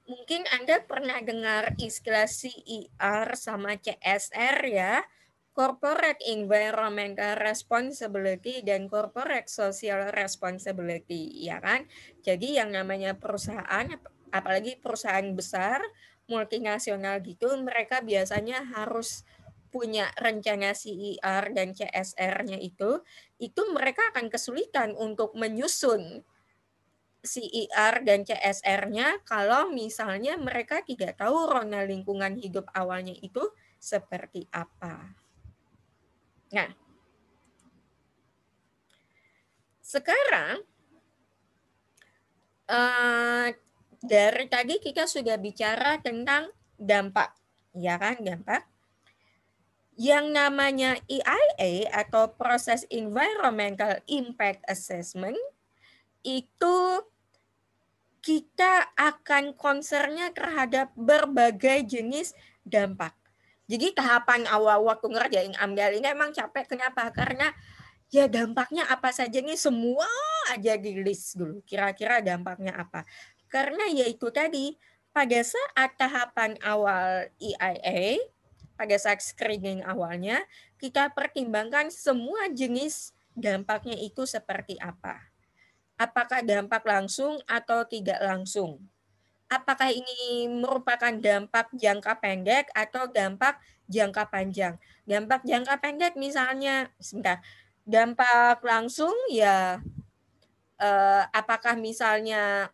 Speaker 1: Mungkin Anda pernah dengar istilah CER sama CSR ya. Corporate Environmental Responsibility dan Corporate Social Responsibility, ya kan? Jadi yang namanya perusahaan, apalagi perusahaan besar, multinasional gitu, mereka biasanya harus punya rencana CIR e dan CSR-nya itu, itu mereka akan kesulitan untuk menyusun CIR e dan CSR-nya kalau misalnya mereka tidak tahu rona lingkungan hidup awalnya itu seperti apa. Nah, sekarang eh, dari tadi kita sudah bicara tentang dampak, ya kan dampak. Yang namanya EIA atau Process Environmental Impact Assessment itu kita akan concernnya terhadap berbagai jenis dampak. Jadi tahapan awal waktu ngerjain AMDAL ini emang capek. Kenapa? Karena ya dampaknya apa saja nih semua aja di list dulu. Kira-kira dampaknya apa. Karena ya itu tadi, pada saat tahapan awal EIA, pada saat screening awalnya, kita pertimbangkan semua jenis dampaknya itu seperti apa apakah dampak langsung atau tidak langsung. Apakah ini merupakan dampak jangka pendek atau dampak jangka panjang. Dampak jangka pendek misalnya, sebentar, dampak langsung ya eh, apakah misalnya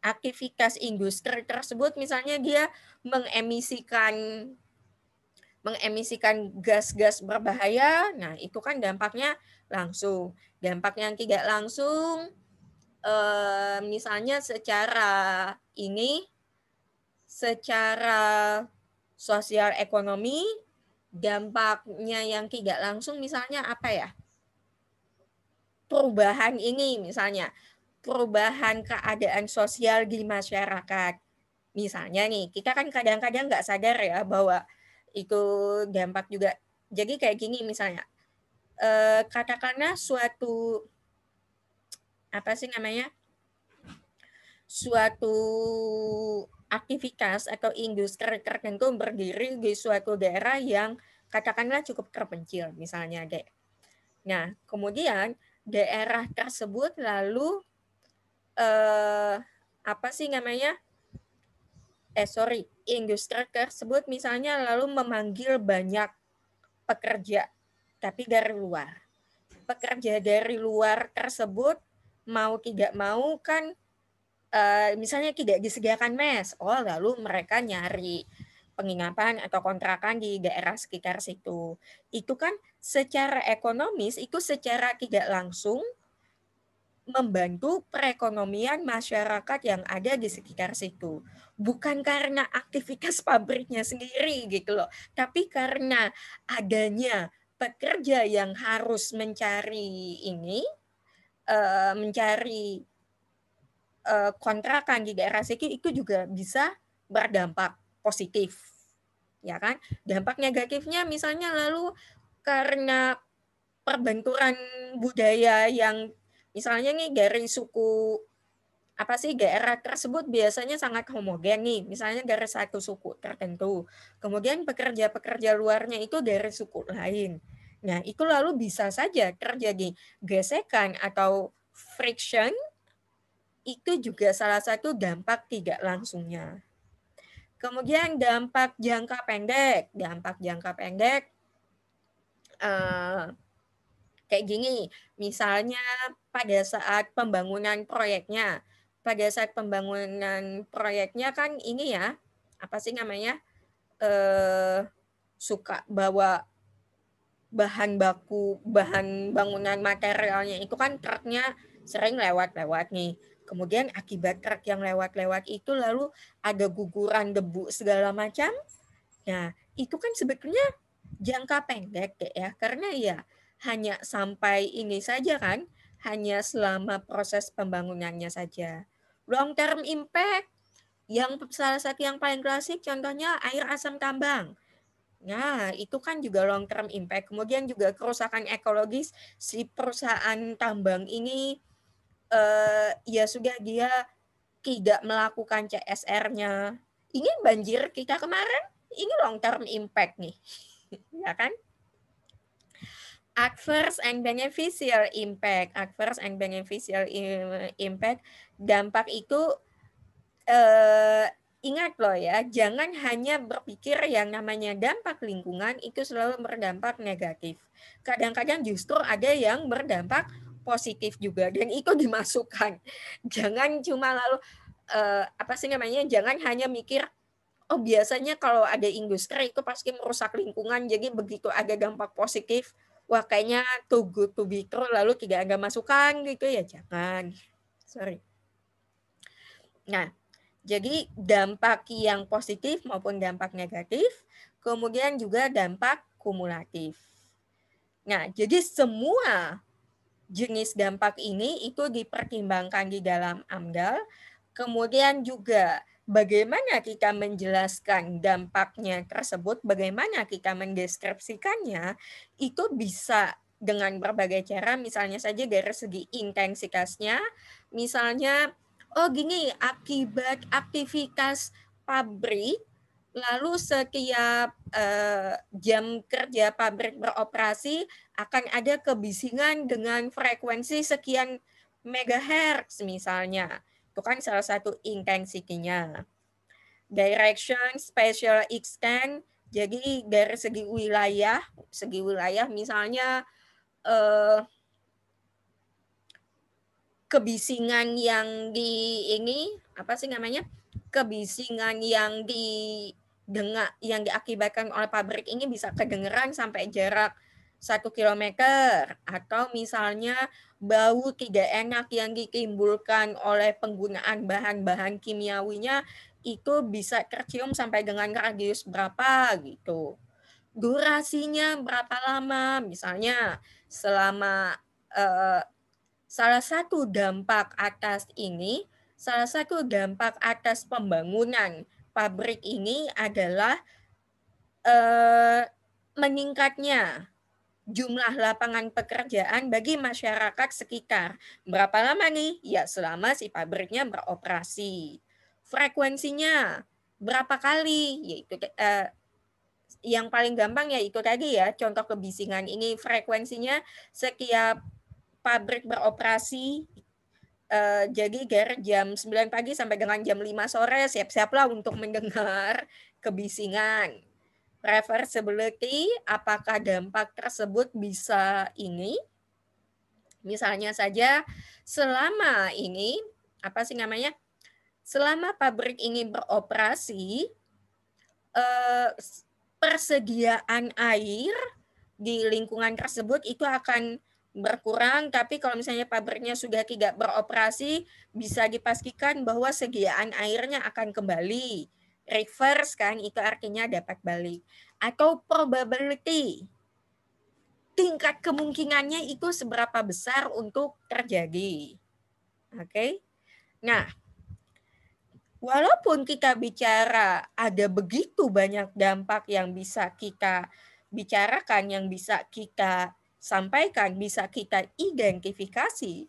Speaker 1: aktivitas industri tersebut misalnya dia mengemisikan mengemisikan gas-gas berbahaya. Nah, itu kan dampaknya langsung. Dampak yang tidak langsung misalnya secara ini secara sosial ekonomi dampaknya yang tidak langsung misalnya apa ya? Perubahan ini misalnya perubahan keadaan sosial di masyarakat. Misalnya nih, kita kan kadang-kadang nggak sadar ya bahwa itu dampak juga. Jadi kayak gini misalnya, Eh, katakanlah suatu apa sih namanya suatu aktivitas atau industri tertentu berdiri di suatu daerah yang katakanlah cukup terpencil misalnya dek. Nah kemudian daerah tersebut lalu eh, apa sih namanya eh sorry industri tersebut misalnya lalu memanggil banyak pekerja tapi dari luar. Pekerja dari luar tersebut mau tidak mau kan eh, misalnya tidak disediakan mes, oh lalu mereka nyari penginapan atau kontrakan di daerah sekitar situ. Itu kan secara ekonomis itu secara tidak langsung membantu perekonomian masyarakat yang ada di sekitar situ. Bukan karena aktivitas pabriknya sendiri gitu loh, tapi karena adanya pekerja yang harus mencari ini eh, mencari eh, kontrakan di daerah Seki itu juga bisa berdampak positif ya kan dampak negatifnya misalnya lalu karena perbenturan budaya yang misalnya nih dari suku apa sih daerah tersebut biasanya sangat homogen nih, misalnya dari satu suku tertentu. Kemudian pekerja-pekerja luarnya itu dari suku lain. Nah, itu lalu bisa saja terjadi gesekan atau friction itu juga salah satu dampak tidak langsungnya. Kemudian dampak jangka pendek, dampak jangka pendek uh, kayak gini, misalnya pada saat pembangunan proyeknya, pada saat pembangunan proyeknya kan ini ya apa sih namanya eh, suka bawa bahan baku bahan bangunan materialnya itu kan truknya sering lewat-lewat nih kemudian akibat truk yang lewat-lewat itu lalu ada guguran debu segala macam nah itu kan sebetulnya jangka pendek ya karena ya hanya sampai ini saja kan hanya selama proses pembangunannya saja. Long term impact yang salah satu yang paling klasik contohnya air asam tambang. Nah, itu kan juga long term impact. Kemudian juga kerusakan ekologis si perusahaan tambang ini eh, ya sudah dia tidak melakukan CSR-nya. Ini banjir kita kemarin, ini long term impact nih. ya kan? adverse and beneficial impact. Adverse and beneficial impact dampak itu eh, ingat loh ya, jangan hanya berpikir yang namanya dampak lingkungan itu selalu berdampak negatif. Kadang-kadang justru ada yang berdampak positif juga dan itu dimasukkan. Jangan cuma lalu eh, apa sih namanya? Jangan hanya mikir oh biasanya kalau ada industri itu pasti merusak lingkungan. Jadi begitu ada dampak positif wah kayaknya too good to be true lalu tidak ada masukan gitu ya jangan sorry nah jadi dampak yang positif maupun dampak negatif kemudian juga dampak kumulatif nah jadi semua jenis dampak ini itu dipertimbangkan di dalam AMDAL kemudian juga bagaimana kita menjelaskan dampaknya tersebut, bagaimana kita mendeskripsikannya, itu bisa dengan berbagai cara, misalnya saja dari segi intensitasnya, misalnya, oh gini, akibat aktivitas pabrik, lalu setiap eh, jam kerja pabrik beroperasi akan ada kebisingan dengan frekuensi sekian megahertz misalnya kan salah satu intensitinya. Direction spatial extent, jadi dari segi wilayah, segi wilayah misalnya eh, kebisingan yang di ini apa sih namanya kebisingan yang di dengar yang diakibatkan oleh pabrik ini bisa kedengeran sampai jarak satu kilometer atau misalnya bau tidak enak yang ditimbulkan oleh penggunaan bahan-bahan kimiawinya itu bisa tercium sampai dengan radius berapa gitu. Durasinya berapa lama? Misalnya selama eh, salah satu dampak atas ini, salah satu dampak atas pembangunan pabrik ini adalah eh, meningkatnya jumlah lapangan pekerjaan bagi masyarakat sekitar. Berapa lama nih? Ya selama si pabriknya beroperasi. Frekuensinya berapa kali? Yaitu eh, yang paling gampang ya itu tadi ya contoh kebisingan ini frekuensinya setiap pabrik beroperasi eh, jadi dari jam 9 pagi sampai dengan jam 5 sore siap-siaplah untuk mendengar kebisingan reversibility apakah dampak tersebut bisa ini misalnya saja selama ini apa sih namanya selama pabrik ini beroperasi eh, persediaan air di lingkungan tersebut itu akan berkurang tapi kalau misalnya pabriknya sudah tidak beroperasi bisa dipastikan bahwa sediaan airnya akan kembali Reverse kan itu artinya dapat balik. Atau probability. Tingkat kemungkinannya itu seberapa besar untuk terjadi. Oke. Okay? Nah, walaupun kita bicara ada begitu banyak dampak yang bisa kita bicarakan, yang bisa kita sampaikan, bisa kita identifikasi,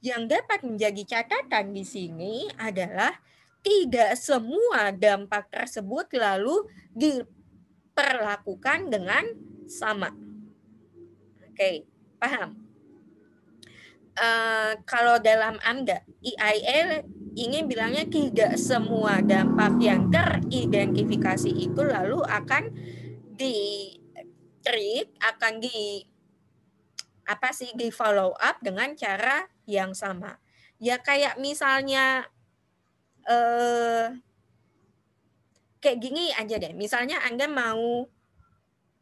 Speaker 1: yang dapat menjadi catatan di sini adalah tidak semua dampak tersebut lalu diperlakukan dengan sama. Oke, paham? Uh, kalau dalam Anda, IIL ingin bilangnya tidak semua dampak yang teridentifikasi itu lalu akan di treat akan di apa sih di follow up dengan cara yang sama. Ya kayak misalnya eh, kayak gini aja deh. Misalnya Anda mau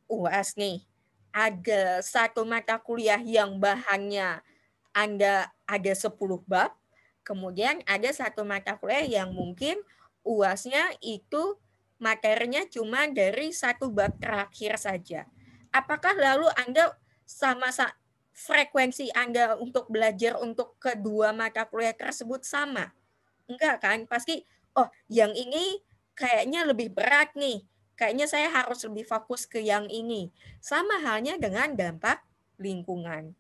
Speaker 1: UAS nih, ada satu mata kuliah yang bahannya Anda ada 10 bab, kemudian ada satu mata kuliah yang mungkin UASnya itu materinya cuma dari satu bab terakhir saja. Apakah lalu Anda sama frekuensi Anda untuk belajar untuk kedua mata kuliah tersebut sama? Enggak kan? Pasti oh, yang ini kayaknya lebih berat nih. Kayaknya saya harus lebih fokus ke yang ini. Sama halnya dengan dampak lingkungan.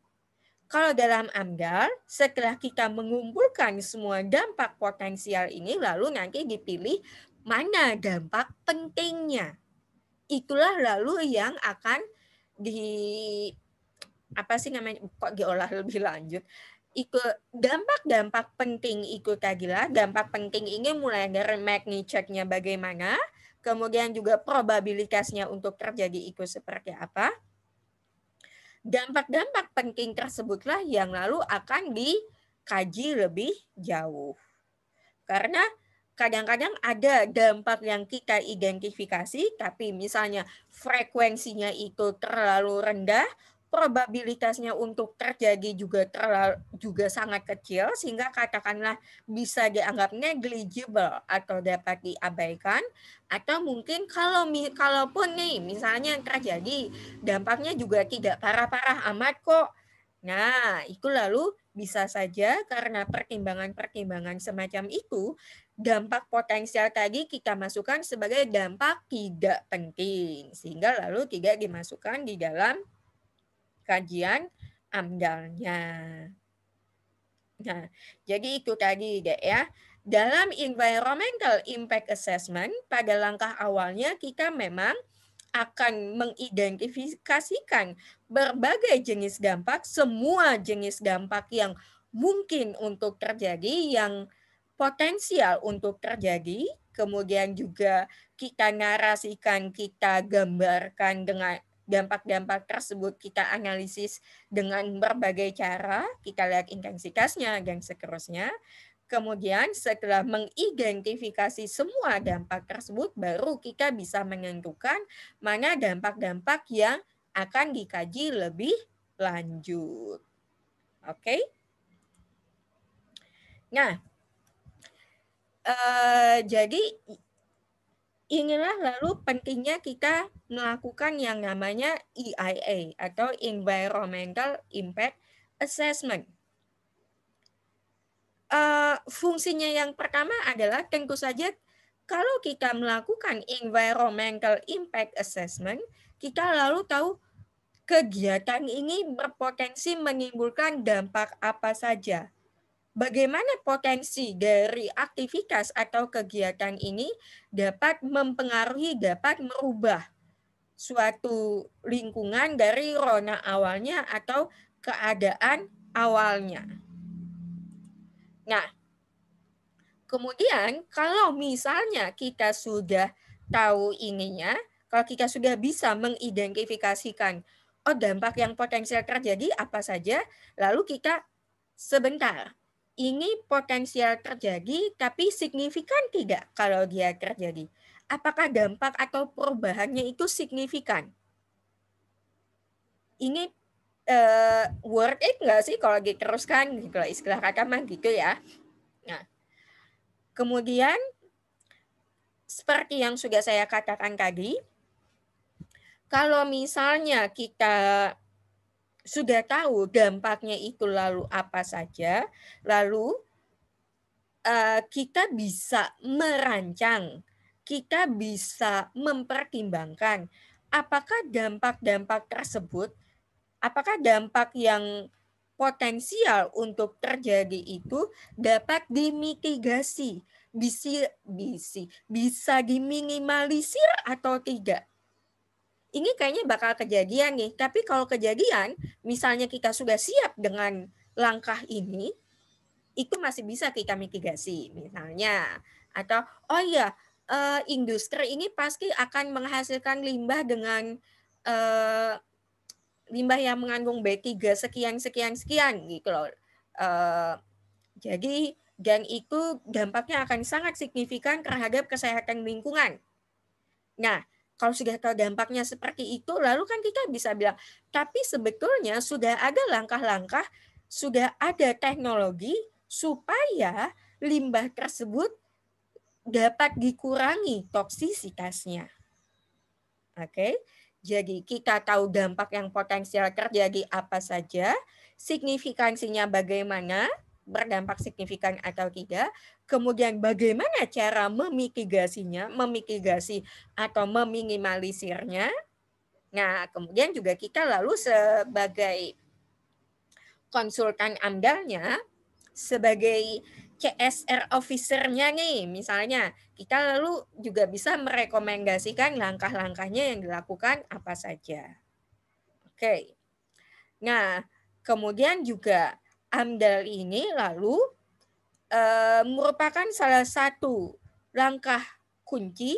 Speaker 1: Kalau dalam AMDAL, setelah kita mengumpulkan semua dampak potensial ini, lalu nanti dipilih mana dampak pentingnya. Itulah lalu yang akan di apa sih namanya kok diolah lebih lanjut ikut dampak-dampak penting ikut Kagila, dampak penting ini mulai dari magnitude-nya bagaimana, kemudian juga probabilitasnya untuk terjadi ikut seperti apa. Dampak-dampak penting tersebutlah yang lalu akan dikaji lebih jauh. Karena kadang-kadang ada dampak yang kita identifikasi, tapi misalnya frekuensinya itu terlalu rendah, probabilitasnya untuk terjadi juga terlalu juga sangat kecil sehingga katakanlah bisa dianggap negligible atau dapat diabaikan atau mungkin kalau kalaupun nih misalnya terjadi dampaknya juga tidak parah-parah amat kok. Nah, itu lalu bisa saja karena pertimbangan-pertimbangan semacam itu dampak potensial tadi kita masukkan sebagai dampak tidak penting sehingga lalu tidak dimasukkan di dalam kajian amdalnya. Nah, jadi itu tadi deh ya. Dalam environmental impact assessment, pada langkah awalnya kita memang akan mengidentifikasikan berbagai jenis dampak, semua jenis dampak yang mungkin untuk terjadi, yang potensial untuk terjadi, kemudian juga kita narasikan, kita gambarkan dengan dampak-dampak tersebut kita analisis dengan berbagai cara, kita lihat intensitasnya dan seterusnya. Kemudian setelah mengidentifikasi semua dampak tersebut, baru kita bisa menentukan mana dampak-dampak yang akan dikaji lebih lanjut. Oke? Okay? Nah, uh, jadi inilah lalu pentingnya kita melakukan yang namanya EIA atau Environmental Impact Assessment. Uh, fungsinya yang pertama adalah tentu saja kalau kita melakukan environmental impact assessment, kita lalu tahu kegiatan ini berpotensi menimbulkan dampak apa saja bagaimana potensi dari aktivitas atau kegiatan ini dapat mempengaruhi, dapat merubah suatu lingkungan dari rona awalnya atau keadaan awalnya. Nah, kemudian kalau misalnya kita sudah tahu ininya, kalau kita sudah bisa mengidentifikasikan oh dampak yang potensial terjadi apa saja, lalu kita sebentar ini potensial terjadi tapi signifikan tidak kalau dia terjadi? Apakah dampak atau perubahannya itu signifikan? Ini uh, worth it nggak sih kalau diteruskan Kalau istilah kata mah gitu ya. Nah, kemudian seperti yang sudah saya katakan tadi, kalau misalnya kita sudah tahu dampaknya itu lalu apa saja, lalu uh, kita bisa merancang, kita bisa mempertimbangkan apakah dampak-dampak tersebut, apakah dampak yang potensial untuk terjadi itu dapat dimitigasi, bisa, bisa, bisa diminimalisir atau tidak ini kayaknya bakal kejadian nih. Tapi kalau kejadian, misalnya kita sudah siap dengan langkah ini, itu masih bisa kita mitigasi misalnya. Atau oh iya, eh, industri ini pasti akan menghasilkan limbah dengan eh, limbah yang mengandung B3 sekian sekian sekian gitu loh. Eh, jadi dan itu dampaknya akan sangat signifikan terhadap kesehatan lingkungan. Nah, kalau sudah tahu dampaknya seperti itu, lalu kan kita bisa bilang, tapi sebetulnya sudah ada langkah-langkah, sudah ada teknologi supaya limbah tersebut dapat dikurangi toksisitasnya. Oke, okay? jadi kita tahu dampak yang potensial terjadi apa saja, signifikansinya bagaimana, berdampak signifikan atau tidak. Kemudian bagaimana cara memitigasinya, memitigasi atau meminimalisirnya. Nah, kemudian juga kita lalu sebagai konsultan amdalnya, sebagai CSR officernya nih misalnya kita lalu juga bisa merekomendasikan langkah-langkahnya yang dilakukan apa saja. Oke. Nah, kemudian juga amdal ini lalu e, merupakan salah satu langkah kunci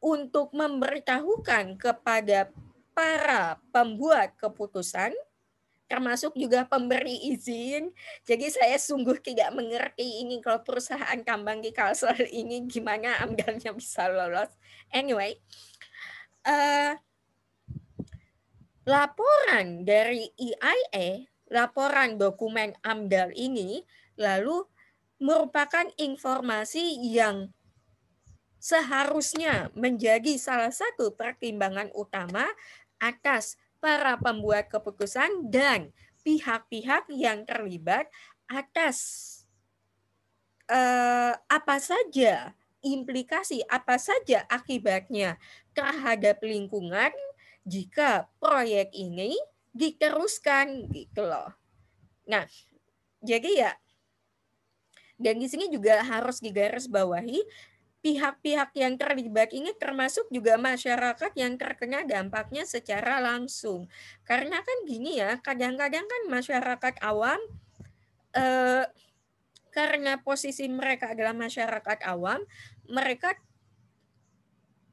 Speaker 1: untuk memberitahukan kepada para pembuat keputusan termasuk juga pemberi izin. Jadi saya sungguh tidak mengerti ini kalau perusahaan tambang di Kalsel ini gimana amdalnya bisa lolos. Anyway, uh, laporan dari IIE laporan dokumen AMDAL ini lalu merupakan informasi yang seharusnya menjadi salah satu pertimbangan utama atas para pembuat keputusan dan pihak-pihak yang terlibat atas eh, apa saja implikasi apa saja akibatnya terhadap lingkungan jika proyek ini diteruskan gitu loh. Nah, jadi ya dan di sini juga harus digarisbawahi pihak-pihak yang terlibat ini termasuk juga masyarakat yang terkena dampaknya secara langsung. Karena kan gini ya, kadang-kadang kan masyarakat awam eh, karena posisi mereka adalah masyarakat awam, mereka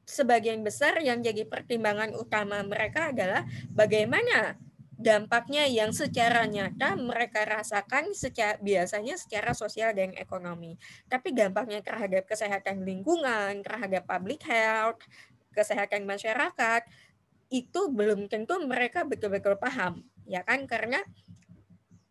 Speaker 1: sebagian besar yang jadi pertimbangan utama mereka adalah bagaimana dampaknya yang secara nyata mereka rasakan secara, biasanya secara sosial dan ekonomi. Tapi dampaknya terhadap kesehatan lingkungan, terhadap public health, kesehatan masyarakat, itu belum tentu mereka betul-betul paham, ya kan? Karena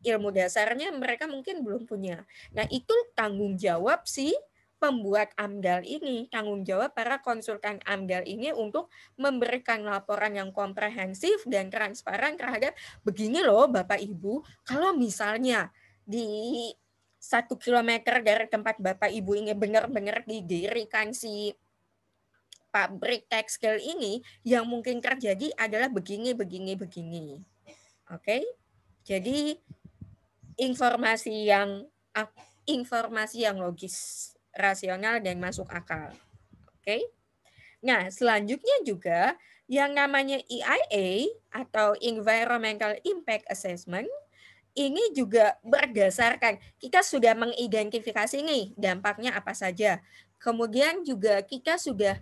Speaker 1: ilmu dasarnya mereka mungkin belum punya. Nah, itu tanggung jawab sih pembuat AMDAL ini, tanggung jawab para konsultan AMDAL ini untuk memberikan laporan yang komprehensif dan transparan terhadap begini loh Bapak Ibu, kalau misalnya di satu kilometer dari tempat Bapak Ibu ini benar-benar didirikan si pabrik tekstil ini, yang mungkin terjadi adalah begini, begini, begini. Oke, okay? jadi informasi yang informasi yang logis rasional dan masuk akal. Oke. Okay? Nah, selanjutnya juga yang namanya EIA atau Environmental Impact Assessment ini juga berdasarkan kita sudah mengidentifikasi nih dampaknya apa saja. Kemudian juga kita sudah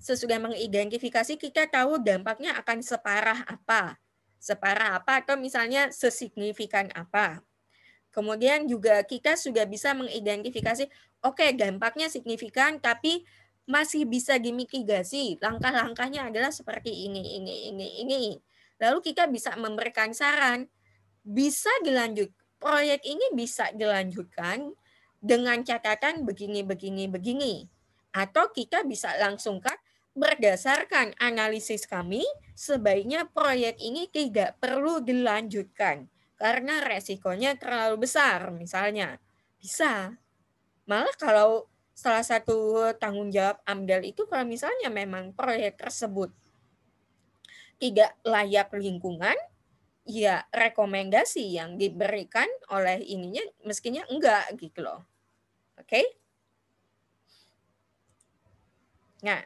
Speaker 1: sesudah mengidentifikasi kita tahu dampaknya akan separah apa. Separah apa atau misalnya sesignifikan apa. Kemudian juga kita sudah bisa mengidentifikasi, oke okay, dampaknya signifikan, tapi masih bisa dimitigasi. Langkah-langkahnya adalah seperti ini, ini, ini, ini. Lalu kita bisa memberikan saran, bisa dilanjut. Proyek ini bisa dilanjutkan dengan catatan begini, begini, begini. Atau kita bisa langsung kan berdasarkan analisis kami, sebaiknya proyek ini tidak perlu dilanjutkan karena resikonya terlalu besar misalnya. Bisa. Malah kalau salah satu tanggung jawab AMDAL itu kalau misalnya memang proyek tersebut tidak layak lingkungan, ya rekomendasi yang diberikan oleh ininya meskinya enggak gitu loh. Oke? Okay? Nah,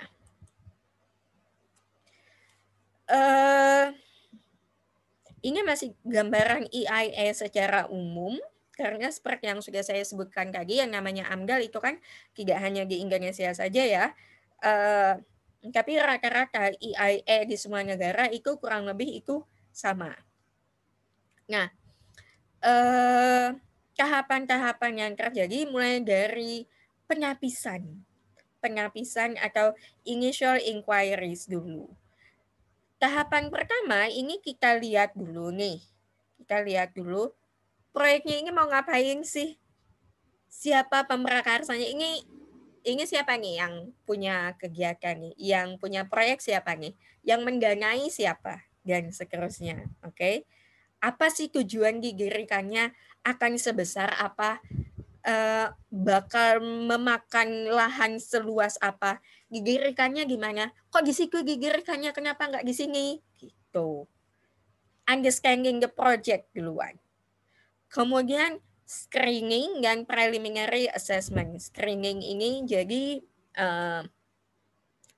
Speaker 1: eh uh, ini masih gambaran EIA secara umum, karena seperti yang sudah saya sebutkan tadi, yang namanya AMDAL itu kan tidak hanya di Indonesia saja ya, uh, tapi rata-rata EIA di semua negara itu kurang lebih itu sama. Nah, tahapan eh, tahapan-tahapan yang terjadi mulai dari penapisan, penapisan atau initial inquiries dulu. Tahapan pertama ini kita lihat dulu nih. Kita lihat dulu proyeknya ini mau ngapain sih? Siapa pemrakarsanya? Ini ini siapa nih yang punya kegiatan nih? Yang punya proyek siapa nih? Yang mendanai siapa? Dan seterusnya. Oke. Okay? Apa sih tujuan digirikannya? Akan sebesar apa? Uh, bakal memakan lahan seluas apa? gigi rekannya gimana? Kok di situ gigi rekannya kenapa nggak di sini? Gitu. Understanding the project duluan. Kemudian screening dan preliminary assessment. Screening ini jadi uh,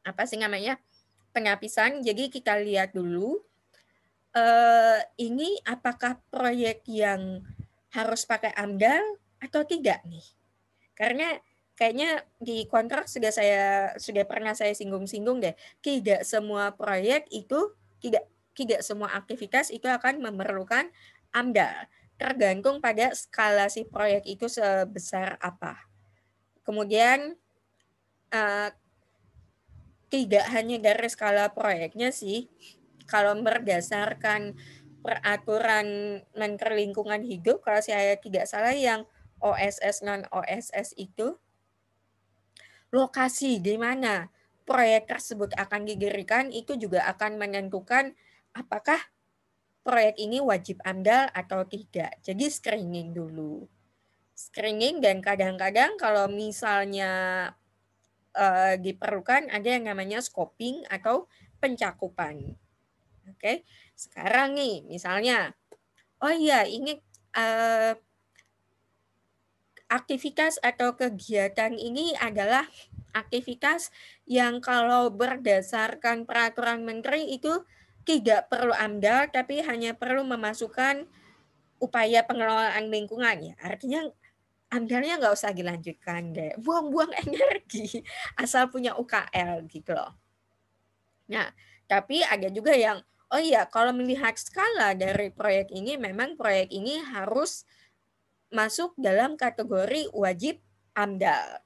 Speaker 1: apa sih namanya? Penapisan. Jadi kita lihat dulu eh, ini apakah proyek yang harus pakai AMDAL atau tidak nih. Karena kayaknya di kontrak sudah saya sudah pernah saya singgung-singgung deh tidak semua proyek itu tidak tidak semua aktivitas itu akan memerlukan AMDAL tergantung pada skala si proyek itu sebesar apa kemudian uh, tidak hanya dari skala proyeknya sih kalau berdasarkan peraturan Menteri Lingkungan Hidup kalau saya tidak salah yang OSS non OSS itu lokasi di mana proyek tersebut akan didirikan itu juga akan menentukan apakah proyek ini wajib amdal atau tidak. Jadi screening dulu. Screening dan kadang-kadang kalau misalnya uh, diperlukan ada yang namanya scoping atau pencakupan. Oke, sekarang nih misalnya, oh iya ini uh, aktivitas atau kegiatan ini adalah aktivitas yang kalau berdasarkan peraturan menteri itu tidak perlu AMDAL tapi hanya perlu memasukkan upaya pengelolaan lingkungan ya. Artinya AMDALnya nggak usah dilanjutkan deh. Buang-buang energi asal punya UKL gitu loh. Nah, tapi ada juga yang oh iya kalau melihat skala dari proyek ini memang proyek ini harus masuk dalam kategori wajib amdal.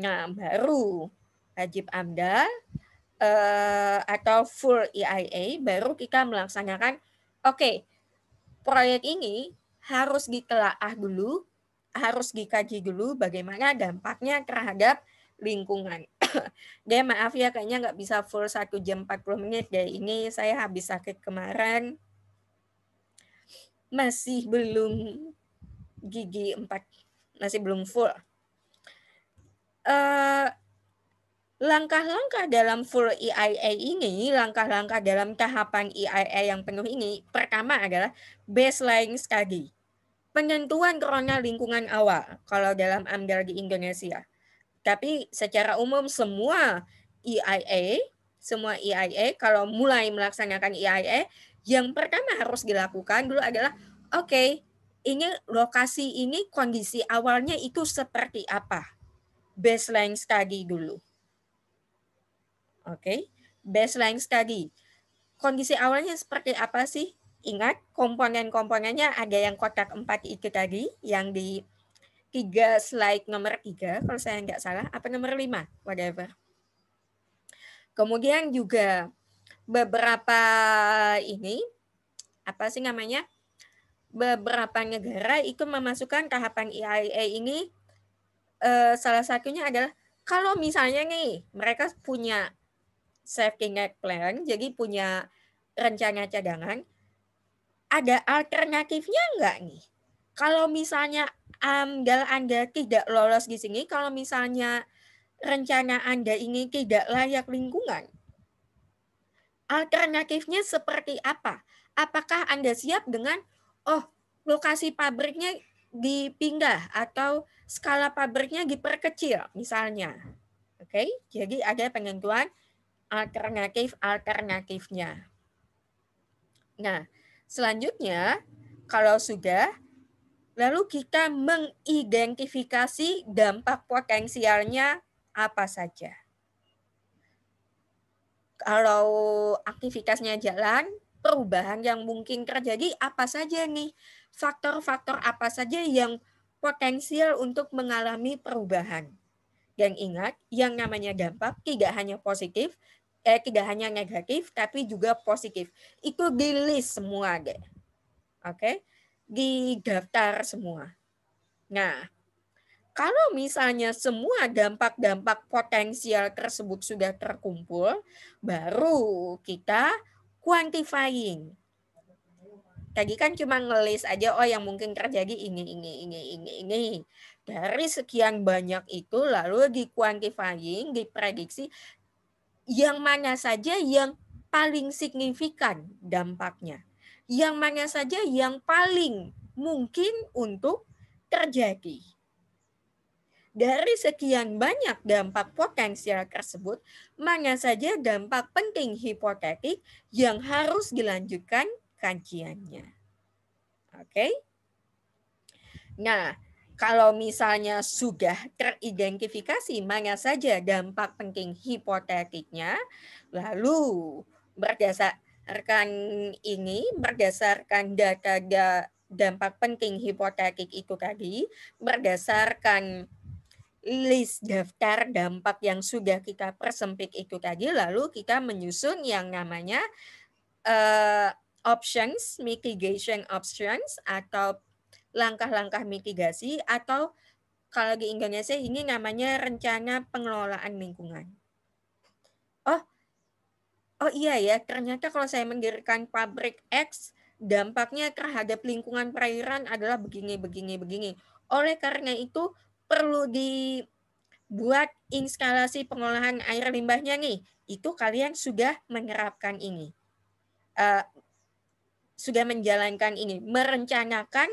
Speaker 1: Nah, baru wajib amdal uh, atau full EIA baru kita melaksanakan oke, okay, proyek ini harus dikelola dulu, harus dikaji dulu bagaimana dampaknya terhadap lingkungan. deh maaf ya kayaknya nggak bisa full 1 jam 40 menit deh ini saya habis sakit kemarin masih belum gigi empat masih belum full. langkah eh, langkah-langkah dalam full EIA ini, langkah-langkah dalam tahapan EIA yang penuh ini, pertama adalah baseline study. Penentuan krona lingkungan awal kalau dalam AMDAL di Indonesia. Tapi secara umum semua EIA, semua EIA kalau mulai melaksanakan EIA, yang pertama harus dilakukan dulu adalah oke, okay, ini lokasi ini kondisi awalnya itu seperti apa? Baseline study dulu. Oke, okay? baseline study. Kondisi awalnya seperti apa sih? Ingat komponen-komponennya ada yang kotak 4 itu tadi yang di tiga slide nomor tiga kalau saya nggak salah apa nomor lima whatever kemudian juga beberapa ini apa sih namanya beberapa negara itu memasukkan tahapan EIA e ini eh, salah satunya adalah kalau misalnya nih mereka punya safety net plan, jadi punya rencana cadangan, ada alternatifnya nggak nih? Kalau misalnya amdal Anda tidak lolos di sini, kalau misalnya rencana Anda ini tidak layak lingkungan, alternatifnya seperti apa? Apakah Anda siap dengan oh lokasi pabriknya dipindah atau skala pabriknya diperkecil misalnya. Oke, okay? jadi ada penentuan alternatif-alternatifnya. Nah, selanjutnya kalau sudah lalu kita mengidentifikasi dampak potensialnya apa saja. Kalau aktivitasnya jalan, perubahan yang mungkin terjadi apa saja nih faktor-faktor apa saja yang potensial untuk mengalami perubahan dan ingat yang namanya dampak tidak hanya positif eh tidak hanya negatif tapi juga positif itu di list semua deh oke okay? di daftar semua nah kalau misalnya semua dampak-dampak potensial tersebut sudah terkumpul baru kita quantifying. Tadi kan cuma ngelis aja, oh yang mungkin terjadi ini, ini, ini, ini, ini. Dari sekian banyak itu lalu di quantifying, diprediksi yang mana saja yang paling signifikan dampaknya. Yang mana saja yang paling mungkin untuk terjadi. Dari sekian banyak dampak potensial tersebut, mana saja dampak penting hipotetik yang harus dilanjutkan kajiannya? Oke. Okay? Nah, kalau misalnya sudah teridentifikasi mana saja dampak penting hipotetiknya, lalu berdasarkan ini, berdasarkan data dampak penting hipotetik itu tadi, berdasarkan list daftar dampak yang sudah kita persempit itu tadi lalu kita menyusun yang namanya uh, options mitigation options atau langkah-langkah mitigasi atau kalau di Indonesia ini namanya rencana pengelolaan lingkungan. Oh, oh iya ya ternyata kalau saya mendirikan pabrik X dampaknya terhadap lingkungan perairan adalah begini begini begini. Oleh karena itu perlu dibuat instalasi pengolahan air limbahnya nih, itu kalian sudah menerapkan ini. Uh, sudah menjalankan ini, merencanakan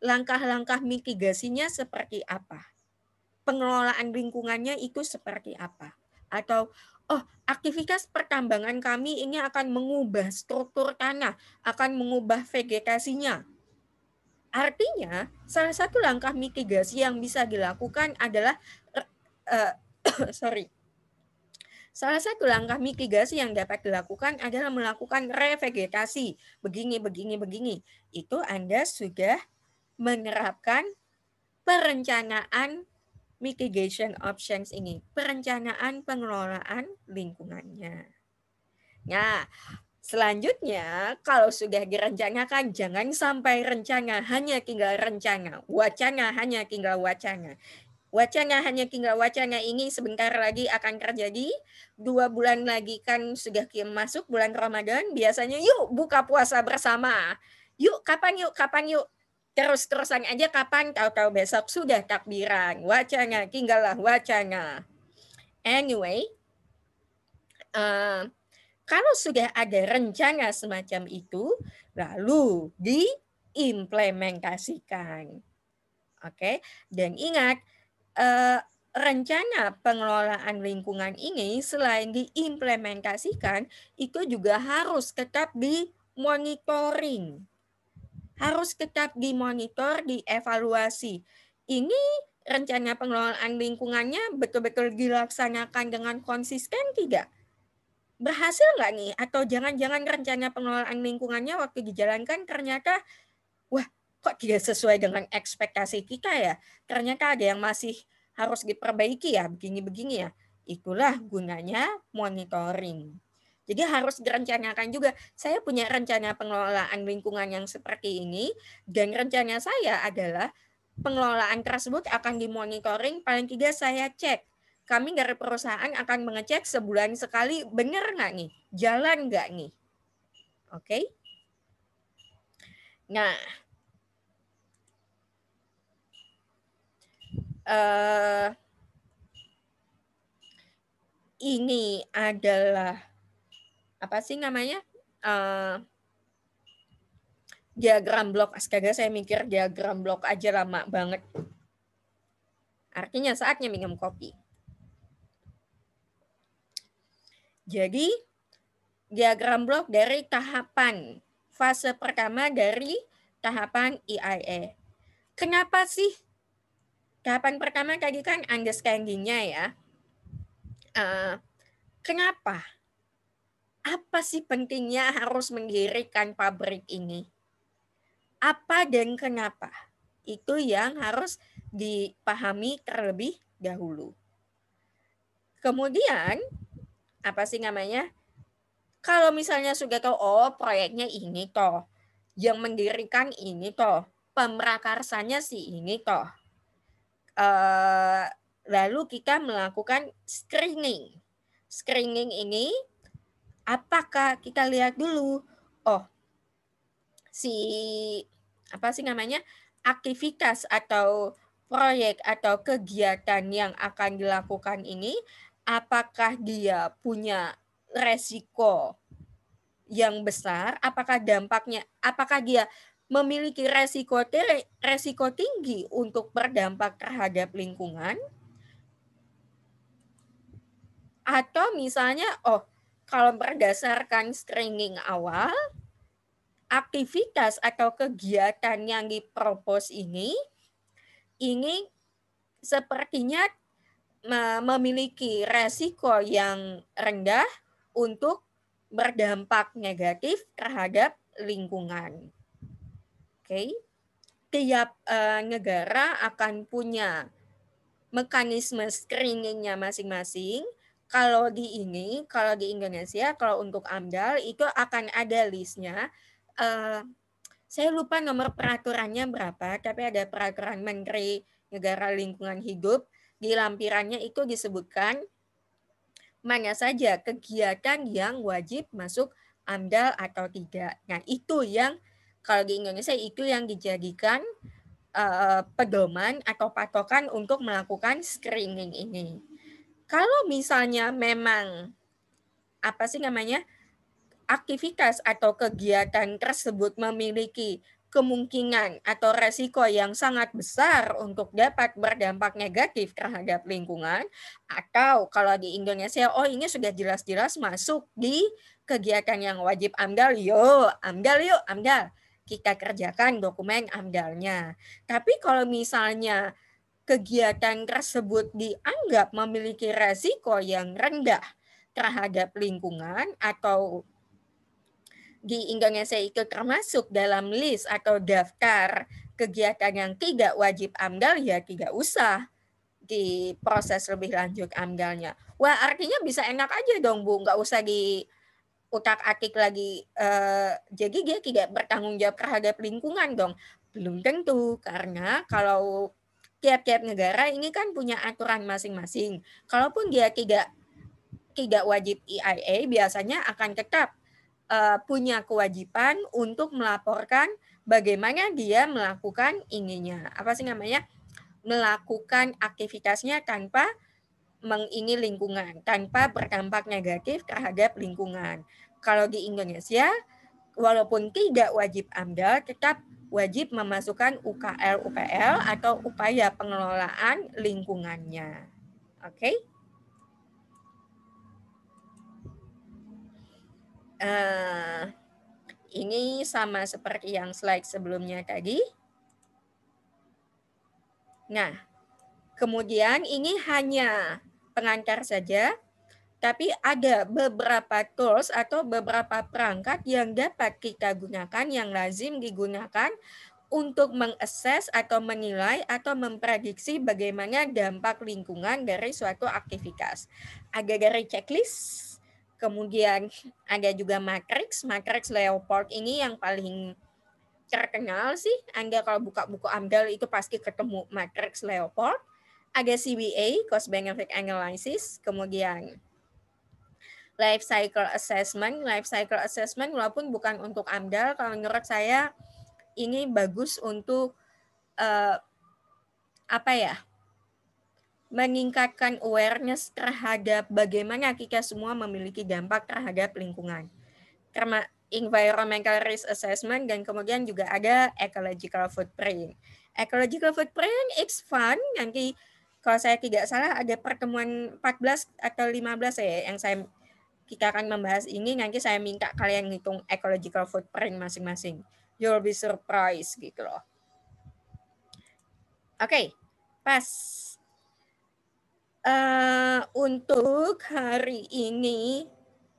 Speaker 1: langkah-langkah mitigasinya seperti apa. Pengelolaan lingkungannya itu seperti apa. Atau oh aktivitas pertambangan kami ini akan mengubah struktur tanah, akan mengubah vegetasinya. Artinya, salah satu langkah mitigasi yang bisa dilakukan adalah uh, sorry. Salah satu langkah mitigasi yang dapat dilakukan adalah melakukan revegetasi. Begini, begini, begini. Itu Anda sudah menerapkan perencanaan mitigation options ini. Perencanaan pengelolaan lingkungannya. Nah, Selanjutnya, kalau sudah direncanakan, jangan sampai rencana hanya tinggal rencana. Wacana hanya tinggal wacana. Wacana hanya tinggal wacana ini sebentar lagi akan terjadi. Dua bulan lagi kan sudah masuk bulan Ramadan. Biasanya yuk buka puasa bersama. Yuk kapan yuk, kapan yuk. Terus-terusan aja kapan, tahu-tahu besok sudah takbiran. Wacana, tinggallah wacana. Anyway, uh, kalau sudah ada rencana semacam itu, lalu diimplementasikan. Oke, dan ingat eh, rencana pengelolaan lingkungan ini selain diimplementasikan, itu juga harus tetap dimonitoring. Harus tetap dimonitor, dievaluasi. Ini rencana pengelolaan lingkungannya betul-betul dilaksanakan dengan konsisten tidak? berhasil nggak nih? Atau jangan-jangan rencana pengelolaan lingkungannya waktu dijalankan ternyata, wah kok tidak sesuai dengan ekspektasi kita ya? Ternyata ada yang masih harus diperbaiki ya, begini-begini ya. Itulah gunanya monitoring. Jadi harus direncanakan juga. Saya punya rencana pengelolaan lingkungan yang seperti ini dan rencana saya adalah pengelolaan tersebut akan dimonitoring paling tidak saya cek kami dari perusahaan akan mengecek sebulan sekali benar nggak nih, jalan nggak nih. Oke. Okay? Nah, uh, ini adalah apa sih namanya uh, diagram blok astaga saya mikir diagram blok aja lama banget artinya saatnya minum kopi Jadi diagram blok dari tahapan fase pertama dari tahapan IAE. Kenapa sih tahapan pertama tadi kan understandingnya ya. Uh, kenapa? Apa sih pentingnya harus mendirikan pabrik ini? Apa dan kenapa? Itu yang harus dipahami terlebih dahulu. Kemudian apa sih namanya? Kalau misalnya sudah tahu oh proyeknya ini toh, yang mendirikan ini toh, pemrakarsanya sih ini toh. Uh, lalu kita melakukan screening. Screening ini apakah kita lihat dulu oh si apa sih namanya aktivitas atau proyek atau kegiatan yang akan dilakukan ini apakah dia punya resiko yang besar, apakah dampaknya, apakah dia memiliki resiko resiko tinggi untuk berdampak terhadap lingkungan, atau misalnya, oh kalau berdasarkan screening awal, aktivitas atau kegiatan yang dipropos ini, ini sepertinya memiliki resiko yang rendah untuk berdampak negatif terhadap lingkungan. Oke, okay. tiap uh, negara akan punya mekanisme screeningnya masing-masing. Kalau di ini, kalau di Indonesia, kalau untuk AMDAL itu akan ada listnya. Uh, saya lupa nomor peraturannya berapa, tapi ada peraturan Menteri Negara Lingkungan Hidup di lampirannya itu disebutkan mana saja kegiatan yang wajib masuk AMDAL atau tidak. Nah, itu yang kalau di Indonesia itu yang dijadikan uh, pedoman atau patokan untuk melakukan screening ini. Kalau misalnya memang apa sih namanya? aktivitas atau kegiatan tersebut memiliki kemungkinan atau resiko yang sangat besar untuk dapat berdampak negatif terhadap lingkungan atau kalau di Indonesia oh ini sudah jelas-jelas masuk di kegiatan yang wajib AMDAL yo AMDAL yuk AMDAL kita kerjakan dokumen AMDALnya tapi kalau misalnya kegiatan tersebut dianggap memiliki resiko yang rendah terhadap lingkungan atau di Indonesia itu termasuk dalam list atau daftar kegiatan yang tidak wajib AMDAL ya tidak usah di proses lebih lanjut AMDALnya. Wah artinya bisa enak aja dong Bu, nggak usah di utak akik lagi. E, jadi dia tidak bertanggung jawab terhadap lingkungan dong. Belum tentu karena kalau tiap-tiap negara ini kan punya aturan masing-masing. Kalaupun dia tidak tidak wajib EIA biasanya akan tetap uh, punya kewajiban untuk melaporkan bagaimana dia melakukan ininya. Apa sih namanya? Melakukan aktivitasnya tanpa mengingi lingkungan, tanpa berdampak negatif terhadap lingkungan. Kalau di Indonesia, walaupun tidak wajib AMDAL, tetap wajib memasukkan UKL-UPL atau upaya pengelolaan lingkungannya. Oke? Okay? Eh, ini sama seperti yang slide sebelumnya tadi. Nah, kemudian ini hanya pengantar saja, tapi ada beberapa tools atau beberapa perangkat yang dapat kita gunakan, yang lazim digunakan untuk mengakses atau menilai atau memprediksi bagaimana dampak lingkungan dari suatu aktivitas. Ada dari checklist, Kemudian ada juga Matrix, Matrix Leopold ini yang paling terkenal sih. Anda kalau buka buku AMDAL itu pasti ketemu Matrix Leopold. Ada CBA, Cost Benefit Analysis, kemudian Life Cycle Assessment. Life Cycle Assessment walaupun bukan untuk AMDAL, kalau menurut saya ini bagus untuk uh, apa ya meningkatkan awareness terhadap bagaimana kita semua memiliki dampak terhadap lingkungan. Karena environmental risk assessment dan kemudian juga ada ecological footprint. Ecological footprint it's fun nanti kalau saya tidak salah ada pertemuan 14 atau 15 ya yang saya kita akan membahas ini nanti saya minta kalian hitung ecological footprint masing-masing. You'll be surprised gitu loh. Oke, okay, pas uh, untuk hari ini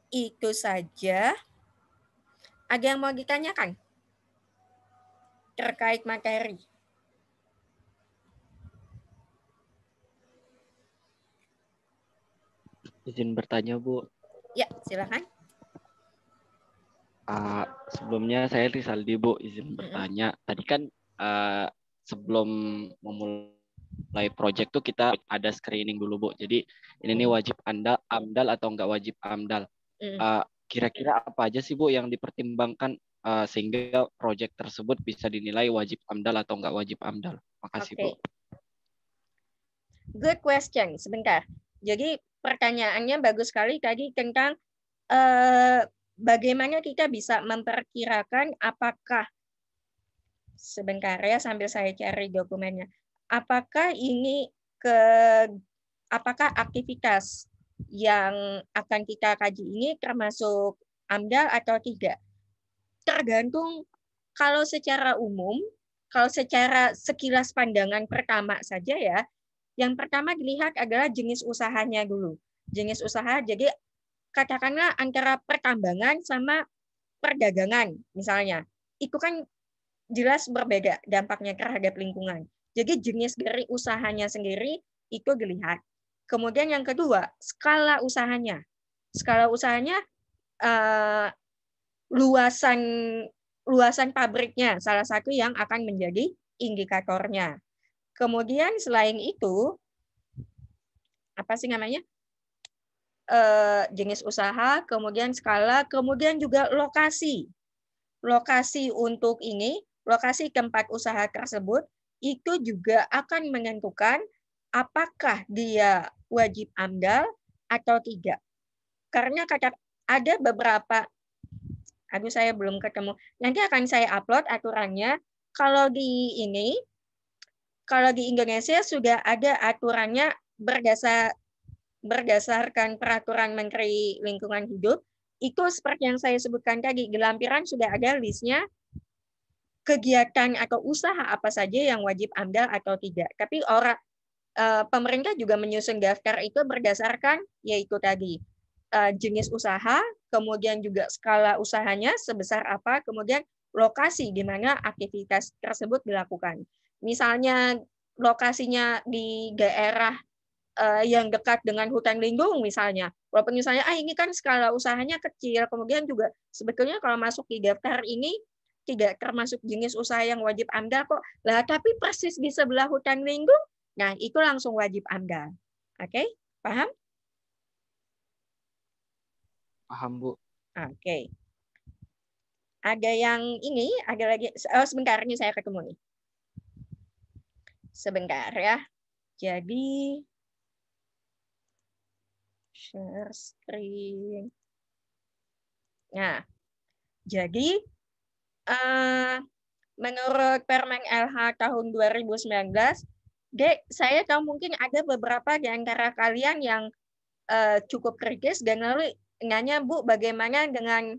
Speaker 1: itu saja. Ada yang mau ditanyakan terkait materi? Izin bertanya, Bu. Ya, silakan. Uh, sebelumnya saya Rizaldi, Bu, izin bertanya. Tadi kan uh, sebelum memulai mulai project tuh kita ada screening dulu bu jadi ini nih hmm. wajib anda amdal atau enggak wajib amdal hmm. ah, kira-kira uh, apa aja sih bu yang dipertimbangkan uh, sehingga project tersebut bisa dinilai wajib amdal atau enggak wajib amdal makasih okay. bu good question sebentar jadi pertanyaannya bagus sekali tadi tentang uh, bagaimana kita bisa memperkirakan apakah sebentar ya sambil saya cari dokumennya apakah ini ke apakah aktivitas yang akan kita kaji ini termasuk AMDAL atau tidak. Tergantung kalau secara umum, kalau secara sekilas pandangan pertama saja ya, yang pertama dilihat adalah jenis usahanya dulu. Jenis usaha, jadi katakanlah antara pertambangan sama perdagangan misalnya. Itu kan jelas berbeda dampaknya terhadap lingkungan. Jadi jenis dari usahanya sendiri itu dilihat. Kemudian yang kedua, skala usahanya. Skala usahanya uh, luasan luasan pabriknya salah satu yang akan menjadi indikatornya. Kemudian selain itu apa sih namanya? Uh, jenis usaha, kemudian skala, kemudian juga lokasi. Lokasi untuk ini, lokasi tempat usaha tersebut, itu juga akan menentukan apakah dia wajib amdal atau tidak. Karena kata ada beberapa aduh saya belum ketemu. Nanti akan saya upload aturannya. Kalau di ini kalau di Indonesia sudah ada aturannya berdasar berdasarkan peraturan Menteri Lingkungan Hidup itu seperti yang saya sebutkan tadi, gelampiran sudah ada listnya kegiatan atau usaha apa saja yang wajib AMDAL atau tidak. Tapi orang eh, pemerintah juga menyusun daftar itu berdasarkan yaitu tadi eh, jenis usaha, kemudian juga skala usahanya sebesar apa, kemudian lokasi di mana aktivitas tersebut dilakukan. Misalnya lokasinya di daerah eh, yang dekat dengan hutan lindung misalnya. Walaupun misalnya ah ini kan skala usahanya kecil, kemudian juga sebetulnya kalau masuk di daftar ini tidak termasuk jenis usaha yang wajib Anda kok. Lah, tapi persis di sebelah hutan lindung, nah itu langsung wajib Anda. Oke, okay? paham? Paham, Bu. Oke. Okay. Ada yang ini, ada lagi. Oh, sebentar, ini saya ketemu nih. Sebentar ya. Jadi, share screen. Nah, jadi uh, menurut Permen LH tahun 2019, Dek, saya tahu mungkin ada beberapa di antara kalian yang uh, cukup kritis dan lalu nanya, Bu, bagaimana dengan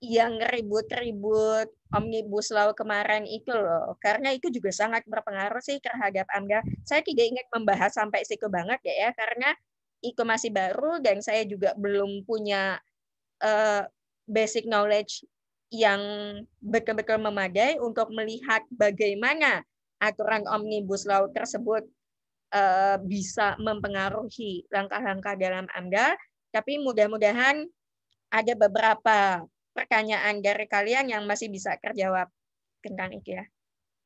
Speaker 1: yang ribut-ribut Omnibus Law kemarin itu loh. Karena itu juga sangat berpengaruh sih terhadap Anda. Saya tidak ingat membahas sampai situ banget ya, ya karena itu masih baru dan saya juga belum punya uh, basic knowledge yang betul-betul memadai untuk melihat bagaimana aturan omnibus law tersebut eh, bisa mempengaruhi langkah-langkah dalam Anda, Tapi mudah-mudahan ada beberapa pertanyaan dari kalian yang masih bisa terjawab tentang itu ya.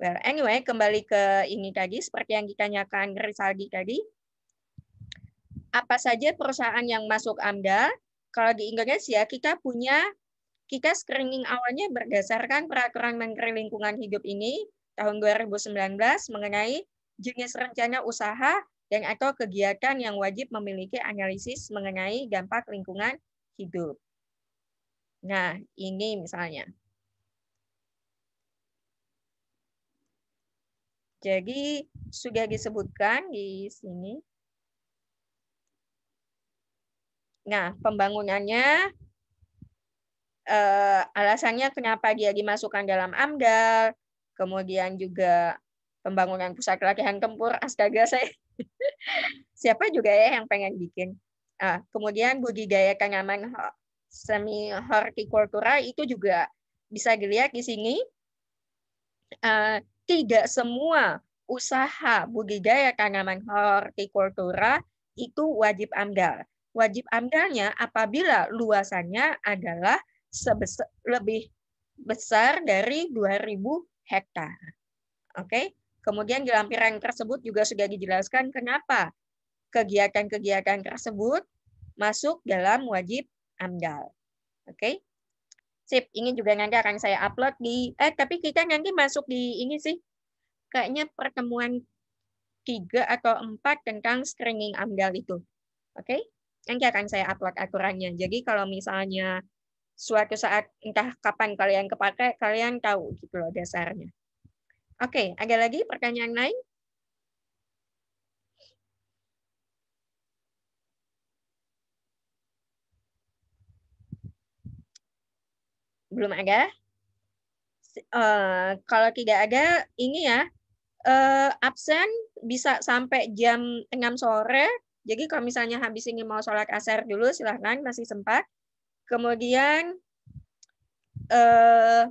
Speaker 1: Well, anyway, kembali ke ini tadi, seperti yang ditanyakan Rizaldi tadi, apa saja perusahaan yang masuk Anda? Kalau di Indonesia, kita punya kita screening awalnya berdasarkan peraturan Menteri Lingkungan Hidup ini tahun 2019 mengenai jenis rencana usaha dan atau kegiatan yang wajib memiliki analisis mengenai dampak lingkungan hidup. Nah, ini misalnya. Jadi sudah disebutkan di sini. Nah, pembangunannya uh, alasannya kenapa dia dimasukkan dalam AMDAL, kemudian juga pembangunan pusat latihan tempur, astaga saya. Siapa juga ya yang pengen bikin. Uh, kemudian budidaya tanaman semi hortikultura itu juga bisa dilihat di sini. Uh, tidak semua usaha budidaya tanaman hortikultura itu wajib AMDAL. Wajib AMDALnya apabila luasannya adalah sebesar, lebih besar dari 2.000 hektar. Oke, kemudian di lampiran tersebut juga sudah dijelaskan kenapa kegiatan-kegiatan tersebut masuk dalam wajib AMDAL. Oke, okay? sip. Ini juga nanti akan saya upload di. Eh, tapi kita nanti masuk di ini sih. Kayaknya pertemuan tiga atau empat tentang screening AMDAL itu. Oke, nanti akan saya upload aturannya. Jadi kalau misalnya suatu saat entah kapan kalian kepakai, kalian tahu gitu loh dasarnya. Oke, ada lagi pertanyaan lain? Belum ada? Uh, kalau tidak ada, ini ya, uh, absen bisa sampai jam 6 sore. Jadi kalau misalnya habis ini mau sholat asar dulu, silahkan, masih sempat. Kemudian eh,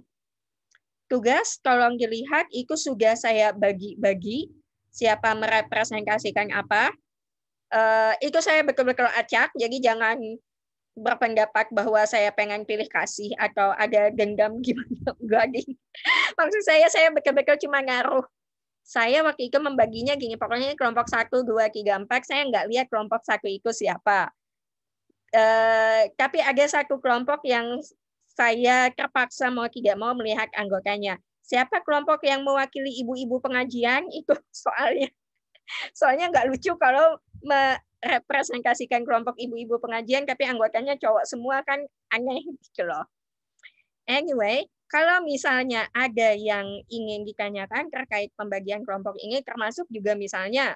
Speaker 1: tugas tolong dilihat itu sudah saya bagi-bagi siapa merepresentasikan apa. Eh, itu saya betul-betul acak, jadi jangan berpendapat bahwa saya pengen pilih kasih atau ada dendam gimana enggak Maksud saya, saya betul-betul cuma ngaruh. Saya waktu itu membaginya gini, pokoknya kelompok satu dua 3, 4, saya nggak lihat kelompok satu itu siapa. Eh, tapi ada satu kelompok yang saya terpaksa mau tidak mau melihat anggotanya. Siapa kelompok yang mewakili ibu-ibu pengajian itu soalnya soalnya nggak lucu kalau merepresentasikan kelompok ibu-ibu pengajian tapi anggotanya cowok semua kan aneh gitu loh. Anyway, kalau misalnya ada yang ingin ditanyakan terkait pembagian kelompok ini, termasuk juga misalnya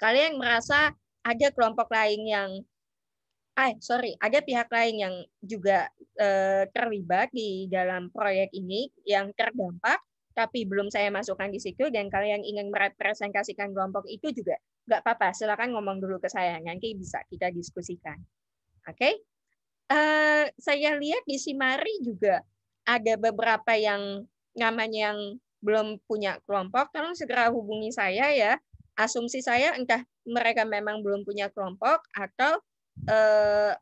Speaker 1: kalian merasa ada kelompok lain yang ah sorry ada pihak lain yang juga eh, terlibat di dalam proyek ini yang terdampak tapi belum saya masukkan di situ dan kalian ingin merepresentasikan kelompok itu juga nggak apa-apa silakan ngomong dulu ke saya nanti bisa kita diskusikan oke okay? uh, eh, saya lihat di Simari juga ada beberapa yang namanya yang belum punya kelompok tolong segera hubungi saya ya asumsi saya entah mereka memang belum punya kelompok atau uh,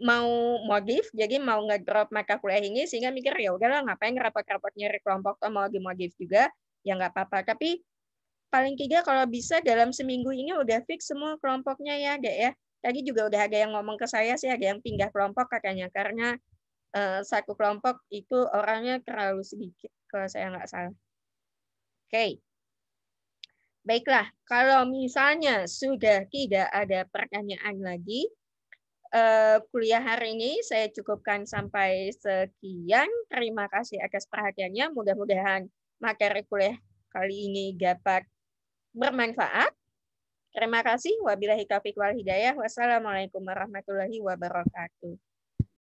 Speaker 1: mau modif jadi mau ngedrop mata kuliah ini sehingga mikir ya udahlah ngapain rapat-rapat nyari kelompok atau mau lagi modif juga ya nggak apa-apa tapi paling tiga kalau bisa dalam seminggu ini udah fix semua kelompoknya ya dek ya tadi juga udah ada yang ngomong ke saya sih ada yang pindah kelompok katanya karena uh, eh, satu kelompok itu orangnya terlalu sedikit kalau saya nggak salah oke okay. baiklah kalau misalnya sudah tidak ada pertanyaan lagi Eh, kuliah hari ini saya cukupkan sampai sekian. Terima kasih atas perhatiannya. Mudah-mudahan materi kuliah kali ini dapat bermanfaat. Terima kasih. Wabillahi taufiq wal hidayah. Wassalamualaikum warahmatullahi wabarakatuh.